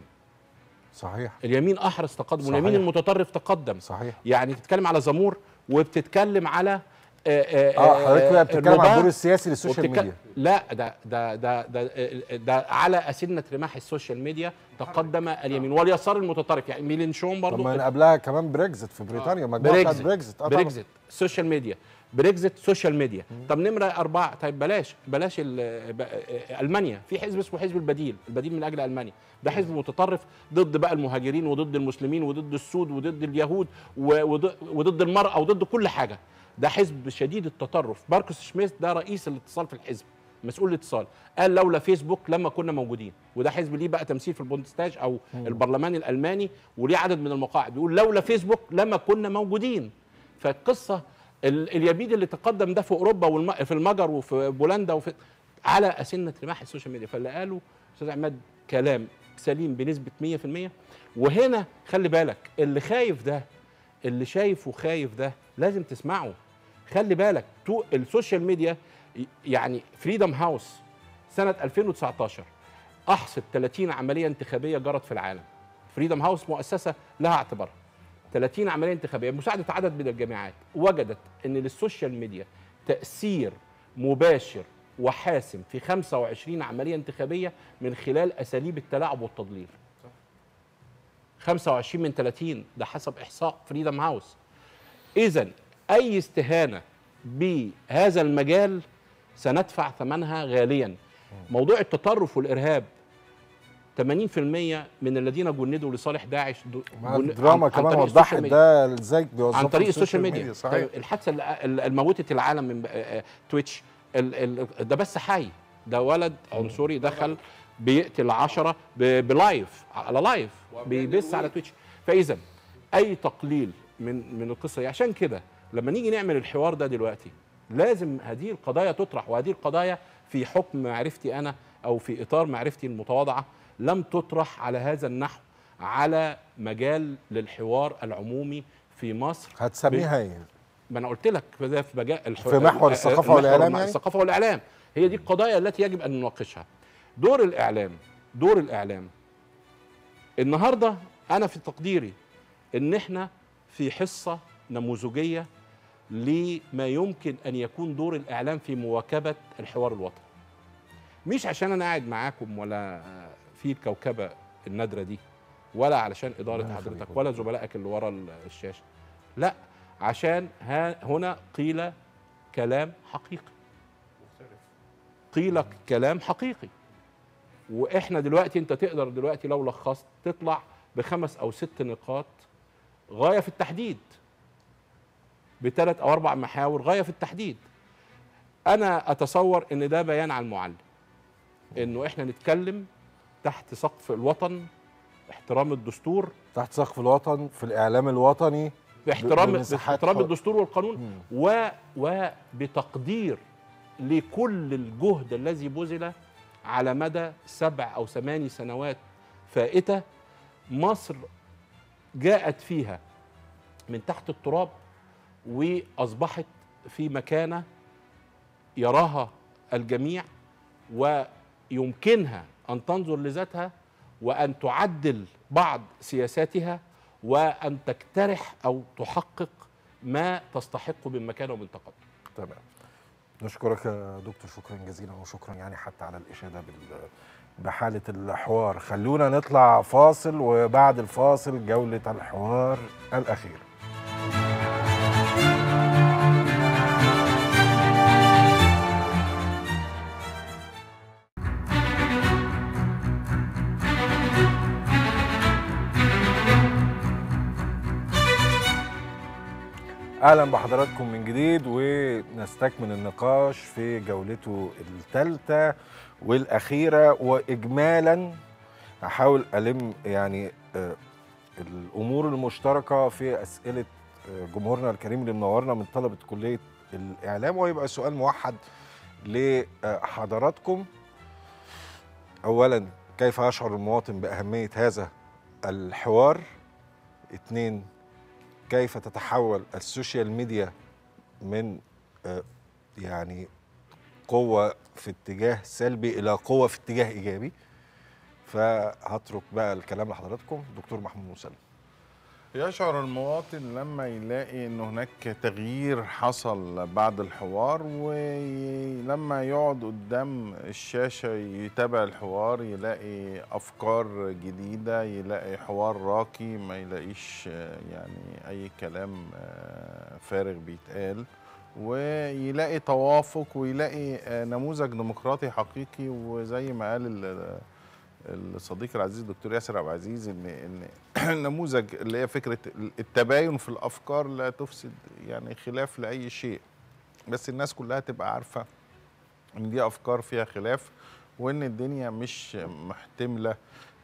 صحيح اليمين احرص تقدم واليمين المتطرف تقدم صحيح يعني بتتكلم على زمور وبتتكلم على اه, آه،, آه،, آه، حضرتك بقى بتتكلم على الدور السياسي للسوشيال وبتك... ميديا لا ده ده ده ده, ده على اسنه رماح السوشيال ميديا تقدم اليمين واليسار المتطرف يعني ميلين شون برضه طب قبلها كمان بريكزت في بريطانيا آه. بريكزت بريكزت السوشيال ميديا بريكزت سوشيال ميديا طب نمره اربعه طيب بلاش بلاش آه، المانيا في حزب اسمه حزب البديل البديل من اجل المانيا ده حزب متطرف ضد بقى المهاجرين وضد المسلمين وضد السود وضد اليهود وضد المراه وضد كل حاجه ده حزب شديد التطرف ماركوس شميث ده رئيس الاتصال في الحزب مسؤول الاتصال قال لولا فيسبوك لما كنا موجودين وده حزب ليه بقى تمثيل في البوندستاج او مم. البرلمان الالماني وليه عدد من المقاعد بيقول لولا فيسبوك لما كنا موجودين فالقصه اليابيد اللي تقدم ده في اوروبا وفي المجر وفي بولندا وفي على اسنه رماح السوشيال ميديا فاللي قاله استاذ عماد كلام سليم بنسبه 100% وهنا خلي بالك اللي خايف ده اللي شايفه خايف ده لازم تسمعه خلي بالك تو السوشيال ميديا يعني فريدم هاوس سنه 2019 احصت 30 عمليه انتخابيه جرت في العالم فريدم هاوس مؤسسه لها اعتبارها 30 عمليه انتخابيه بمساعده عدد من الجامعات وجدت ان للسوشيال ميديا تاثير مباشر وحاسم في 25 عمليه انتخابيه من خلال اساليب التلاعب والتضليل. 25 من 30 ده حسب احصاء فريدم هاوس. اذا اي استهانه بهذا المجال سندفع ثمنها غاليا. موضوع التطرف والارهاب 80% من الذين جندوا لصالح داعش جن... دراما كمان وضحت ده ازاي بيوظفوا عن طريق السوشيال ميديا صحيح. الحادثه اللي موتت العالم من آه، آه، تويتش ال... ال... ده بس حي ده ولد عنصري دخل بيقتل 10 ب... بلايف على لايف بيبث على تويتش فاذا اي تقليل من من القصه دي يعني؟ عشان كده لما نيجي نعمل الحوار ده دلوقتي لازم هذه القضايا تطرح وهذه القضايا في حكم معرفتي انا او في اطار معرفتي المتواضعه لم تطرح على هذا النحو على مجال للحوار العمومي في مصر هتسميها ايه؟ ما انا قلت لك في مجال في محور الثقافه والاعلام يعني؟ الثقافه والاعلام هي دي القضايا التي يجب ان نناقشها دور الاعلام دور الاعلام النهارده انا في تقديري ان احنا في حصه نموذجيه لما يمكن ان يكون دور الاعلام في مواكبه الحوار الوطني مش عشان انا قاعد معاكم ولا تمثيل كوكبه النادره دي ولا علشان اداره حضرتك ولا زملائك اللي ورا الشاشه لا عشان هنا قيل كلام حقيقي قيل كلام حقيقي واحنا دلوقتي انت تقدر دلوقتي لو لخصت تطلع بخمس او ست نقاط غايه في التحديد بثلاث او اربع محاور غايه في التحديد انا اتصور ان ده بيان على المعلم انه احنا نتكلم تحت سقف الوطن احترام الدستور تحت سقف الوطن في الاعلام الوطني باحترام احترام الدستور والقانون و وبتقدير لكل الجهد الذي بذل على مدى سبع او ثماني سنوات فائته مصر جاءت فيها من تحت التراب واصبحت في مكانه يراها الجميع ويمكنها أن تنظر لذاتها وأن تعدل بعض سياساتها وأن تقترح أو تحقق ما تستحق من مكانه ومن تقدم تمام نشكرك يا دكتور شكرا جزيلا وشكرا يعني حتى على الإشادة بال بحالة الحوار خلونا نطلع فاصل وبعد الفاصل جولة الحوار الأخير اهلا بحضراتكم من جديد ونستكمل النقاش في جولته الثالثه والاخيره واجمالا هحاول الم يعني آه، الامور المشتركه في اسئله آه، جمهورنا الكريم اللي منورنا من طلبه كليه الاعلام وهيبقى سؤال موحد لحضراتكم اولا كيف يشعر المواطن باهميه هذا الحوار اثنين كيف تتحول السوشيال ميديا من آه، يعني قوة في اتجاه سلبي إلى قوة في اتجاه إيجابي فهترك بقى الكلام لحضراتكم دكتور محمود مسلم يشعر المواطن لما يلاقي ان هناك تغيير حصل بعد الحوار ولما يقعد قدام الشاشه يتابع الحوار يلاقي افكار جديده يلاقي حوار راقي ما يلاقيش يعني اي كلام آه، فارغ بيتقال ويلاقي توافق ويلاقي آه، نموذج ديمقراطي حقيقي وزي ما قال الصديق العزيز دكتور ياسر عبد العزيز ان ان النموذج اللي هي فكره التباين في الافكار لا تفسد يعني خلاف لاي شيء بس الناس كلها تبقى عارفه ان دي افكار فيها خلاف وان الدنيا مش محتمله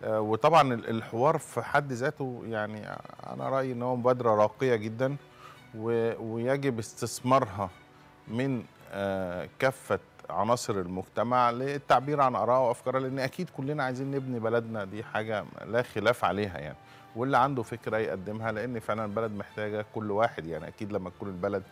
آه، وطبعا الحوار في حد ذاته يعني انا رايي ان هو مبادره راقيه جدا ويجب استثمارها من آه، كافه عناصر المجتمع للتعبير عن آرائها وأفكارها لأن أكيد كلنا عايزين نبني بلدنا دي حاجة لا خلاف عليها يعني واللي عنده فكرة يقدمها لأن فعلا البلد محتاجة كل واحد يعني أكيد لما تكون البلد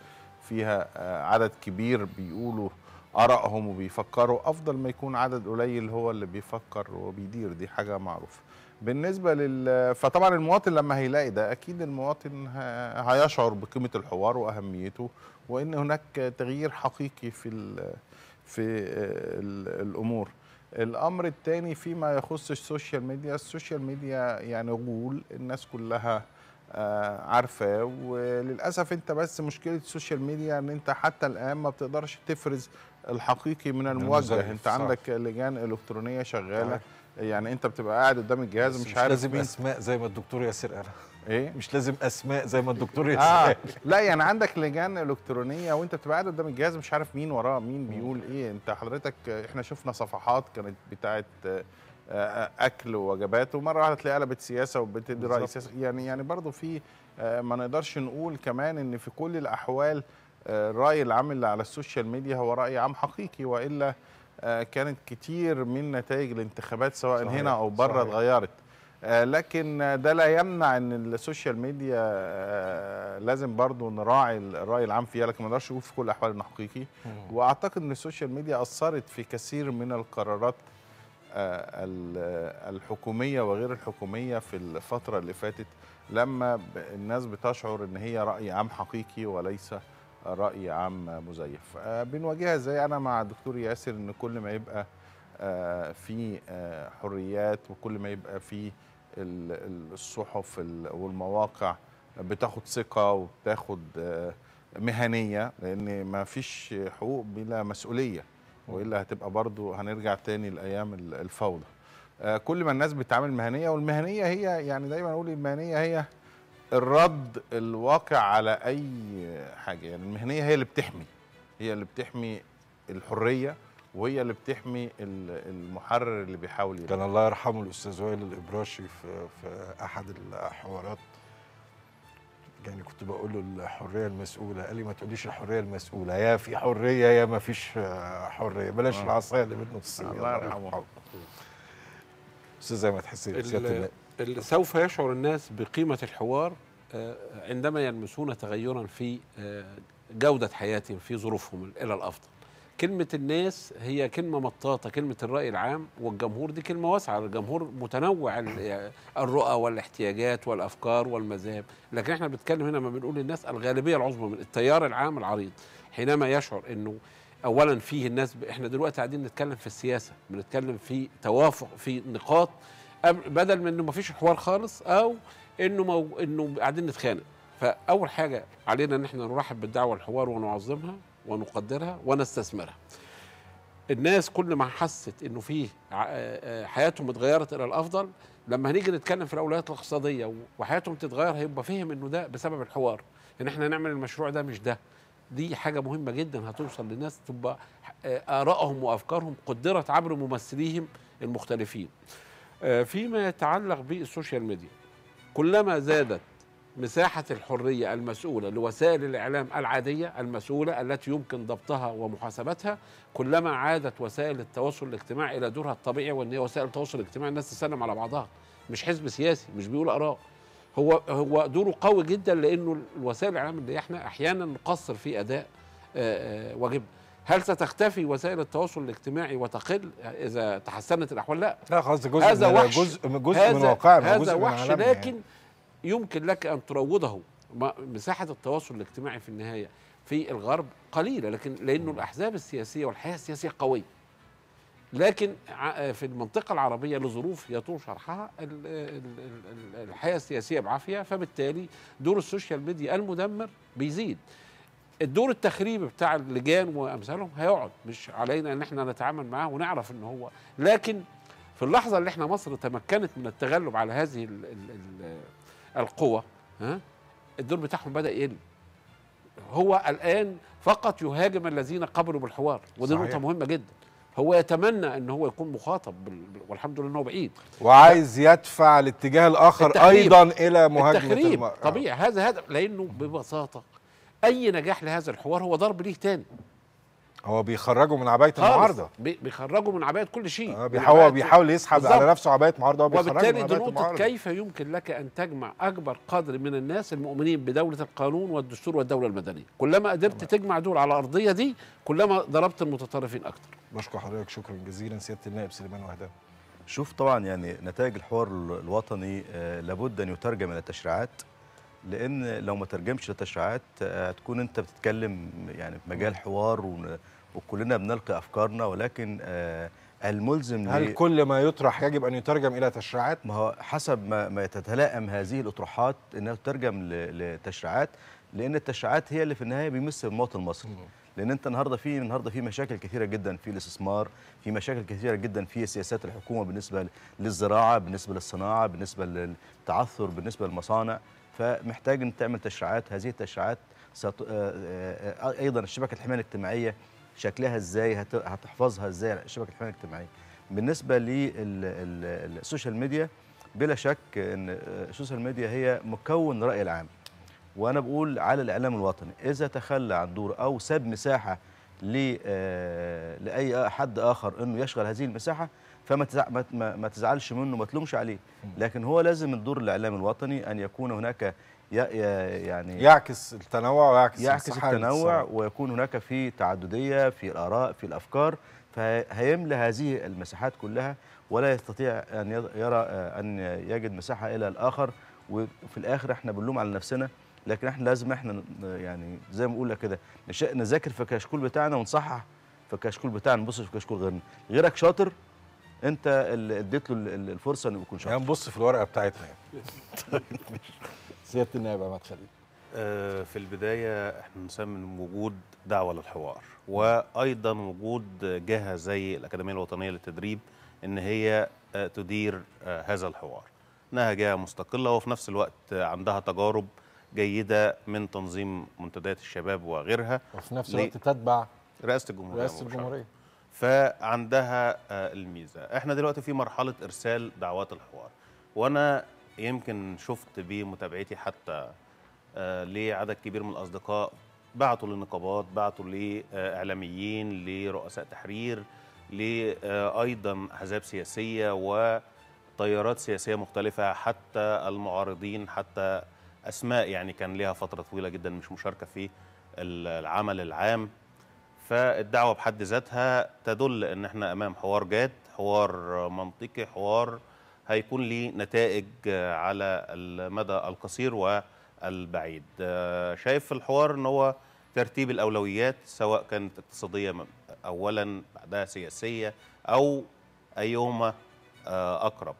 فيها آه، عدد كبير بيقولوا آرائهم وبيفكروا أفضل ما يكون عدد قليل هو اللي بيفكر وبيدير دي حاجة معروفة بالنسبة لل فطبعا المواطن لما هيلاقي ده أكيد المواطن هيشعر بقيمة الحوار وأهميته وإن هناك تغيير حقيقي في ال... في آه، الامور الامر الثاني فيما يخص السوشيال ميديا السوشيال ميديا يعني غول الناس كلها آه، عارفاه وللاسف انت بس مشكله السوشيال ميديا ان انت حتى الان ما بتقدرش تفرز الحقيقي من الموجه انت عندك لجان الكترونيه شغاله يعني انت بتبقى قاعد قدام الجهاز مش, مش عارف لازم اسماء زي ما الدكتور ياسر قال ايه مش لازم اسماء زي ما الدكتور يسأل آه. لا يعني عندك لجان الكترونيه وانت بتبقى قاعد قدام الجهاز مش عارف مين وراه مين بيقول ايه انت حضرتك احنا شفنا صفحات كانت بتاعه آه، آه، اكل ووجبات ومره واحده تلاقي قلبت سياسه وبتدي راي سياسي يعني يعني برضه في آه، ما نقدرش نقول كمان ان في كل الاحوال الراي العام اللي على السوشيال ميديا هو راي عام حقيقي والا كانت كتير من نتائج الانتخابات سواء صحيح. هنا او بره اتغيرت آه، لكن ده لا يمنع ان السوشيال ميديا آه، لازم برضو نراعي الراي العام فيها لكن ما نقدرش نقول في كل الاحوال انه حقيقي واعتقد ان السوشيال ميديا اثرت في كثير من القرارات آه، الحكوميه وغير الحكوميه في الفتره اللي فاتت لما الناس بتشعر ان هي راي عام حقيقي وليس راي عام مزيف بنواجهها ازاي انا مع الدكتور ياسر ان كل ما يبقى في حريات وكل ما يبقى فيه الصحف والمواقع بتاخد ثقه وبتاخد آه، مهنيه لان ما فيش حقوق بلا مسؤوليه والا هتبقى برضو هنرجع تاني لايام الفوضى آه، كل ما الناس بتتعامل مهنيه والمهنيه هي يعني دايما اقول المهنيه هي الرد الواقع على اي حاجه يعني المهنيه هي اللي بتحمي هي اللي بتحمي الحريه وهي اللي بتحمي المحرر اللي بيحاول يلعب. كان الله يرحمه الاستاذ وائل الابراشي في, في احد الحوارات يعني كنت بقول له الحريه المسؤوله قال لي ما تقوليش الحريه المسؤوله يا في حريه يا ما فيش حريه بلاش آه. العصايه اللي بين الصين الله يرحمه استاذ ما تحسين سوف يشعر الناس بقيمه الحوار آه، عندما يلمسون تغيرا في آه، جوده حياتهم في ظروفهم الى الافضل كلمة الناس هي كلمة مطاطة كلمة الرأي العام والجمهور دي كلمة واسعة الجمهور متنوع الرؤى والاحتياجات والأفكار والمذاهب لكن احنا بنتكلم هنا ما بنقول للناس الغالبية العظمى من التيار العام العريض حينما يشعر أنه أولا فيه الناس ب... احنا دلوقتي قاعدين نتكلم في السياسة بنتكلم في توافق في نقاط بدل من انه ما فيش حوار خالص او انه مو... انه قاعدين نتخانق فاول حاجه علينا ان احنا نرحب بالدعوه الحوار ونعظمها ونقدرها ونستثمرها الناس كل ما حست انه في آه، آه، حياتهم اتغيرت الى الافضل لما هنيجي نتكلم في الاولويات الاقتصاديه وحياتهم تتغير هيبقى فهم انه ده بسبب الحوار ان يعني احنا نعمل المشروع ده مش ده دي حاجه مهمه جدا هتوصل للناس تبقى آه، ارائهم وافكارهم قدرت عبر ممثليهم المختلفين فيما يتعلق بالسوشيال ميديا كلما زادت مساحة الحرية المسؤولة لوسائل الإعلام العادية المسؤولة التي يمكن ضبطها ومحاسبتها كلما عادت وسائل التواصل الاجتماعي إلى دورها الطبيعي وإن هي وسائل التواصل الاجتماعي الناس تسلم على بعضها مش حزب سياسي مش بيقول آراء هو هو دوره قوي جدا لأنه الوسائل الإعلام اللي احنا أحيانا نقصر في أداء آه، آه، واجبنا هل ستختفي وسائل التواصل الاجتماعي وتقل اذا تحسنت الاحوال؟ لا لا خلاص جزء هذا من وحش جزء جزء من واقعنا هذا وحش يعني. لكن يعني. يمكن لك أن تروضه مساحة التواصل الاجتماعي في النهاية في الغرب قليلة لكن لأنه الأحزاب السياسية والحياة السياسية قوية لكن في المنطقة العربية لظروف يطول شرحها الحياة السياسية بعافية فبالتالي دور السوشيال ميديا المدمر بيزيد الدور التخريبي بتاع اللجان وامثالهم هيقعد مش علينا ان احنا نتعامل معاه ونعرف ان هو لكن في اللحظه اللي احنا مصر تمكنت من التغلب على هذه الـ الـ الـ القوى ها الدور بتاعهم بدا يقل هو الان فقط يهاجم الذين قبلوا بالحوار ودي نقطه مهمه جدا هو يتمنى ان هو يكون مخاطب والحمد لله ان هو بعيد وعايز يدفع الاتجاه الاخر ايضا الى مهاجمه التخريب آه. طبيعي هذا هذا لانه ببساطه اي نجاح لهذا الحوار هو ضرب ليه تاني هو بيخرجه من عبايه المعارضه بيخرجه من عبايه كل شيء آه هو بيحاول يسحب على نفسه عبايه معارضه وبالتالي دي نقطه كيف يمكن لك ان تجمع اكبر قدر من الناس المؤمنين بدوله القانون والدستور والدوله المدنيه كلما قدرت تجمع دول على الارضيه دي كلما ضربت المتطرفين اكتر بشكر حضرتك شكرا جزيلا سياده النائب سليمان وهدان شوف طبعا يعني نتائج الحوار الوطني آه، لابد ان يترجم الى تشريعات لان لو ما ترجمش لتشريعات آه، هتكون انت بتتكلم يعني في مجال حوار وكلنا بنلقي افكارنا ولكن آه، الملزم هل كل ما يطرح يجب ان يترجم الى تشريعات؟ ما هو حسب ما, ما تتلائم هذه الاطروحات انها تترجم لتشريعات لان التشريعات هي اللي في النهايه بيمس المواطن المصري. لان انت النهارده في النهارده في مشاكل كثيره جدا في الاستثمار في مشاكل كثيره جدا في سياسات الحكومه بالنسبه للزراعه بالنسبه للصناعه بالنسبه للتعثر بالنسبه للمصانع فمحتاج ان تعمل تشريعات هذه التشريعات ست... آه، آه، آه، ايضا الشبكه الحمايه الاجتماعيه شكلها ازاي هت... هتحفظها ازاي الشبكه الحمايه الاجتماعيه بالنسبه للسوشيال ميديا بلا شك ان السوشيال ميديا هي مكون راي العام وانا بقول على الاعلام الوطني اذا تخلى عن دور او ساب مساحه لاي حد اخر انه يشغل هذه المساحه فما ما تزعلش منه ما تلومش عليه لكن هو لازم الدور الاعلام الوطني ان يكون هناك يعني يعكس التنوع ويعكس يعكس التنوع ويكون هناك في تعدديه في الاراء في الافكار فهيملى هذه المساحات كلها ولا يستطيع ان يرى ان يجد مساحه الى الاخر وفي الاخر احنا بنلوم على نفسنا لكن احنا لازم احنا يعني زي ما بقول كده نذاكر في الكشكول بتاعنا ونصحح في الكشكول بتاعنا نبص في الكشكول غيرنا غيرك شاطر انت اللي اديت له الفرصه انه يكون شاطر هنبص يعني في الورقه بتاعتنا يعني. سياده النائب عماد خليل آه، في البداية احنا نسمي وجود دعوة للحوار وأيضا وجود جهة زي الأكاديمية الوطنية للتدريب إن هي آه، تدير آه، هذا الحوار إنها جهة مستقلة وفي نفس الوقت عندها تجارب جيدة من تنظيم منتديات الشباب وغيرها وفي نفس الوقت تتبع رئاسة الجمهورية رئاسة الجمهورية فعندها آه، الميزه احنا دلوقتي في مرحله ارسال دعوات الحوار وانا يمكن شفت بمتابعتي حتى آه، لعدد كبير من الاصدقاء بعتوا للنقابات بعتوا لاعلاميين لرؤساء تحرير لايضا احزاب سياسيه وطيارات سياسيه مختلفه حتى المعارضين حتى اسماء يعني كان لها فتره طويله جدا مش مشاركه في العمل العام فالدعوه بحد ذاتها تدل ان احنا امام حوار جاد حوار منطقي حوار هيكون ليه نتائج على المدى القصير والبعيد شايف في الحوار ان هو ترتيب الاولويات سواء كانت اقتصاديه اولا بعدها سياسيه او ايهما آه، اقرب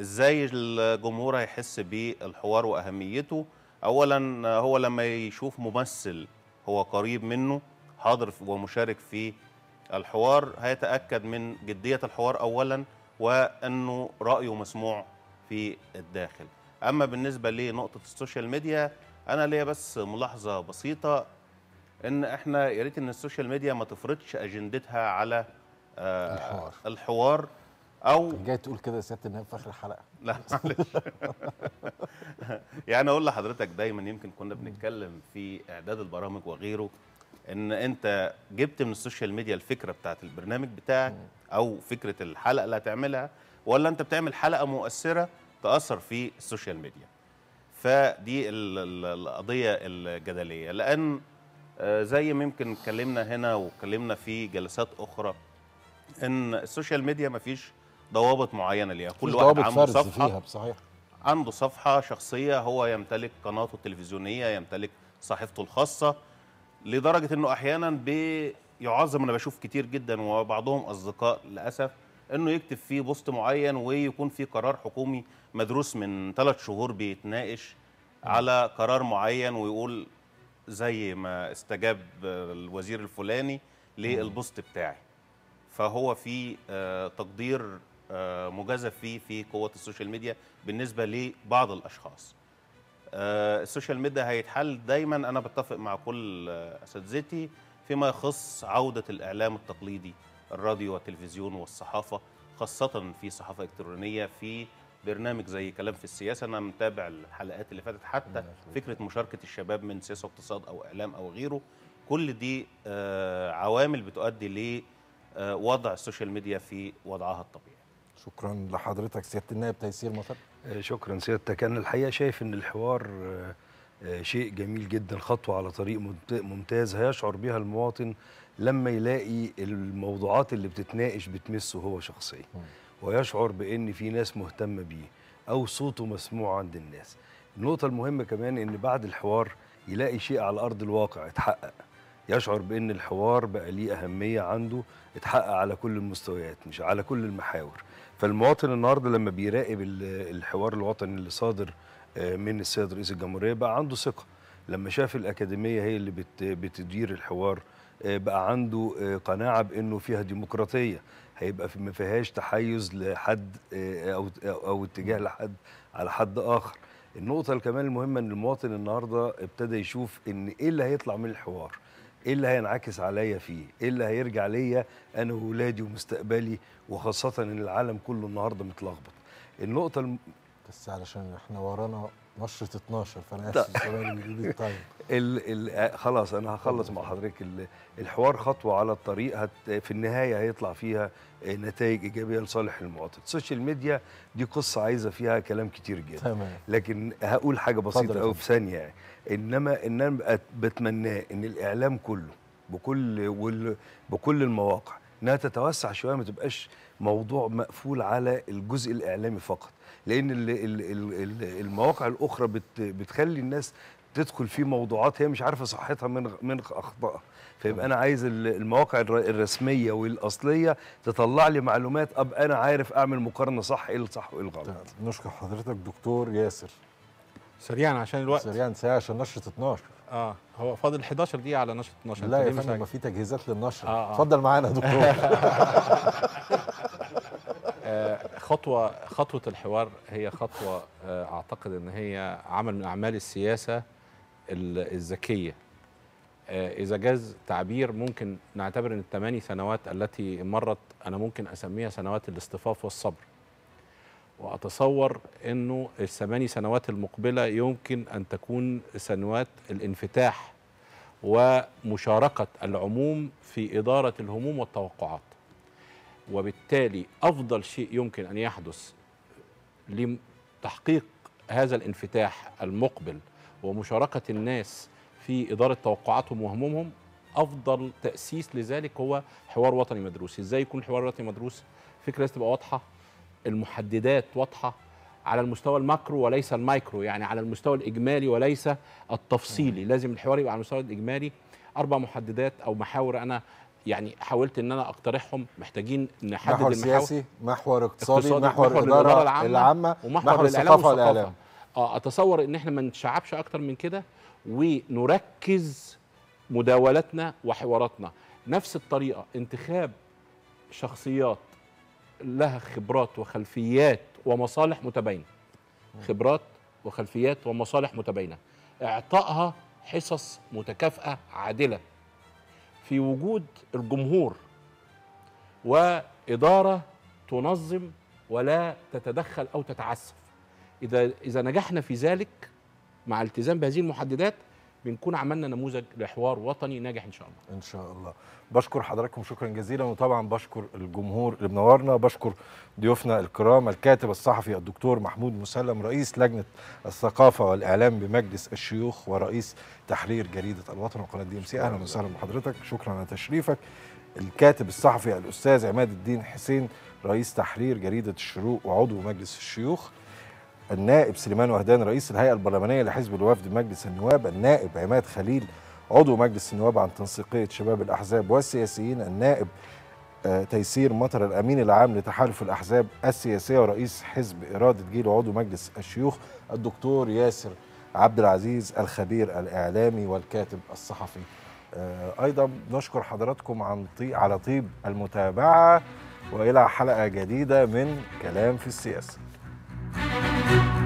ازاي الجمهور هيحس بالحوار واهميته اولا هو لما يشوف ممثل هو قريب منه حاضر ومشارك في الحوار هيتأكد من جدية الحوار أولا وأنه رأيه مسموع في الداخل أما بالنسبة لنقطة السوشيال ميديا أنا ليا بس ملاحظة بسيطة ان احنا يا ريت ان السوشيال ميديا ما تفرضش اجندتها على آه، الحوار الحوار او جاي تقول كده يا سياده النائب في اخر الحلقه لا معلش يعني اقول لحضرتك دايما يمكن كنا بنتكلم في اعداد البرامج وغيره ان انت جبت من السوشيال ميديا الفكره بتاعت البرنامج بتاعك او فكره الحلقه اللي هتعملها ولا انت بتعمل حلقه مؤثره تاثر في السوشيال ميديا فدي القضيه الجدليه لان آه، زي ما يمكن اتكلمنا هنا واتكلمنا في جلسات اخرى ان السوشيال ميديا ما فيش ضوابط معينه ليها كل واحد عنده صفحه فيها بصحيح. عنده صفحه شخصيه هو يمتلك قناته التلفزيونيه يمتلك صحيفته الخاصه لدرجه انه احيانا بيعظم انا بشوف كتير جدا وبعضهم اصدقاء للاسف انه يكتب فيه بوست معين ويكون في قرار حكومي مدروس من ثلاث شهور بيتناقش على قرار معين ويقول زي ما استجاب الوزير الفلاني للبوست بتاعي فهو في آه، تقدير آه، مجازف فيه في قوه السوشيال ميديا بالنسبه لبعض الاشخاص آه، السوشيال ميديا هيتحل دايما انا بتفق مع كل آه، اساتذتي فيما يخص عوده الاعلام التقليدي الراديو والتلفزيون والصحافه خاصه في صحافه الكترونيه في برنامج زي كلام في السياسه انا متابع الحلقات اللي فاتت حتى فكره مشاركه الشباب من سياسه واقتصاد او اعلام او غيره كل دي آه، عوامل بتؤدي لوضع السوشيال ميديا في وضعها الطبيعي شكرا لحضرتك سياده النائب تيسير مطر آه، شكرا سيادتك انا الحقيقه شايف ان الحوار آه، آه، شيء جميل جدا خطوه على طريق ممتاز هيشعر بها المواطن لما يلاقي الموضوعات اللي بتتناقش بتمسه هو شخصيا ويشعر بان في ناس مهتمه بيه او صوته مسموع عند الناس النقطه المهمه كمان ان بعد الحوار يلاقي شيء على ارض الواقع اتحقق يشعر بان الحوار بقى ليه اهميه عنده اتحقق على كل المستويات مش على كل المحاور فالمواطن النهارده لما بيراقب الحوار الوطني اللي صادر آه، من السيد رئيس الجمهوريه بقى عنده ثقه لما شاف الاكاديميه هي اللي بتدير الحوار آه، بقى عنده آه، قناعه بانه فيها ديمقراطيه هيبقى ما فيهاش تحيز لحد او او اتجاه لحد على حد اخر النقطه كمان المهمه ان المواطن النهارده ابتدى يشوف ان ايه اللي هيطلع من الحوار ايه اللي هينعكس عليا فيه ايه اللي هيرجع ليا انا وولادي ومستقبلي وخاصه ان العالم كله النهارده متلخبط النقطه الم... بس علشان احنا ورانا نشرة 12 فانا طيب. اسف زمايلي بيقولوا ال ال آه، خلاص انا هخلص مع حضرتك الحوار خطوه على الطريق هت في النهايه هيطلع فيها آه، نتائج ايجابيه لصالح المواطن السوشيال ميديا دي قصه عايزه فيها كلام كتير جدا تمام لكن هقول حاجه بسيطه قوي في ثانيه يعني انما ان انا بتمناه ان الاعلام كله بكل وال بكل المواقع انها تتوسع شويه ما تبقاش موضوع مقفول على الجزء الاعلامي فقط لان ال ال ال المواقع الاخرى بت بتخلي الناس تدخل في موضوعات هي مش عارفه صحتها من من اخطائها فيبقى انا عايز المواقع الرسميه والاصليه تطلع لي معلومات ابقى انا عارف اعمل مقارنه صح ايه الصح وايه الغلط طيب، نشكر حضرتك دكتور ياسر سريعا عشان الوقت سريعا سريعا عشان نشره 12 اه هو فاضل 11 دقيقه على نشره 12 لا يا فندم ما في تجهيزات للنشر اتفضل آه آه. معانا يا دكتور آه، خطوه خطوه الحوار هي خطوه آه، اعتقد ان هي عمل من اعمال السياسه الذكيه آه، إذا جاز تعبير ممكن نعتبر أن الثماني سنوات التي مرت أنا ممكن أسميها سنوات الاصطفاف والصبر واتصور انه الثماني سنوات المقبله يمكن ان تكون سنوات الانفتاح ومشاركه العموم في اداره الهموم والتوقعات وبالتالي افضل شيء يمكن ان يحدث لتحقيق هذا الانفتاح المقبل ومشاركه الناس في اداره توقعاتهم وهمومهم افضل تاسيس لذلك هو حوار وطني مدروس ازاي يكون الحوار وطني مدروس فكره تبقى واضحه المحددات واضحه على المستوى الماكرو وليس المايكرو يعني على المستوى الاجمالي وليس التفصيلي لازم الحوار يبقى على المستوى الاجمالي اربع محددات او محاور انا يعني حاولت ان انا اقترحهم محتاجين نحدد محور سياسي محور اقتصادي, اقتصادي محور, محور الاداره العامه, العامة ومحور الثقافه والاعلام اه اتصور ان احنا ما نتشعبش اكتر من كده ونركز مداولاتنا وحواراتنا نفس الطريقه انتخاب شخصيات لها خبرات وخلفيات ومصالح متباينه خبرات وخلفيات ومصالح متباينه اعطائها حصص متكافئه عادله في وجود الجمهور واداره تنظم ولا تتدخل او تتعسف اذا اذا نجحنا في ذلك مع التزام بهذه المحددات بنكون عملنا نموذج لحوار وطني ناجح ان شاء الله ان شاء الله بشكر حضراتكم شكرا جزيلا وطبعا بشكر الجمهور اللي منورنا بشكر ضيوفنا الكرام الكاتب الصحفي الدكتور محمود مسلم رئيس لجنه الثقافه والاعلام بمجلس الشيوخ ورئيس تحرير جريده الوطن وقناه دي ام سي اهلا وسهلا بحضرتك شكرا على تشريفك الكاتب الصحفي الاستاذ عماد الدين حسين رئيس تحرير جريده الشروق وعضو مجلس الشيوخ النائب سليمان وهدان رئيس الهيئة البرلمانية لحزب الوفد مجلس النواب النائب عماد خليل عضو مجلس النواب عن تنسيقية شباب الأحزاب والسياسيين النائب آه، تيسير مطر الأمين العام لتحالف الأحزاب السياسية ورئيس حزب إرادة جيل وعضو مجلس الشيوخ الدكتور ياسر عبد العزيز الخبير الإعلامي والكاتب الصحفي آه، أيضا نشكر حضراتكم عن طي... على طيب المتابعة وإلى حلقة جديدة من كلام في السياسة Música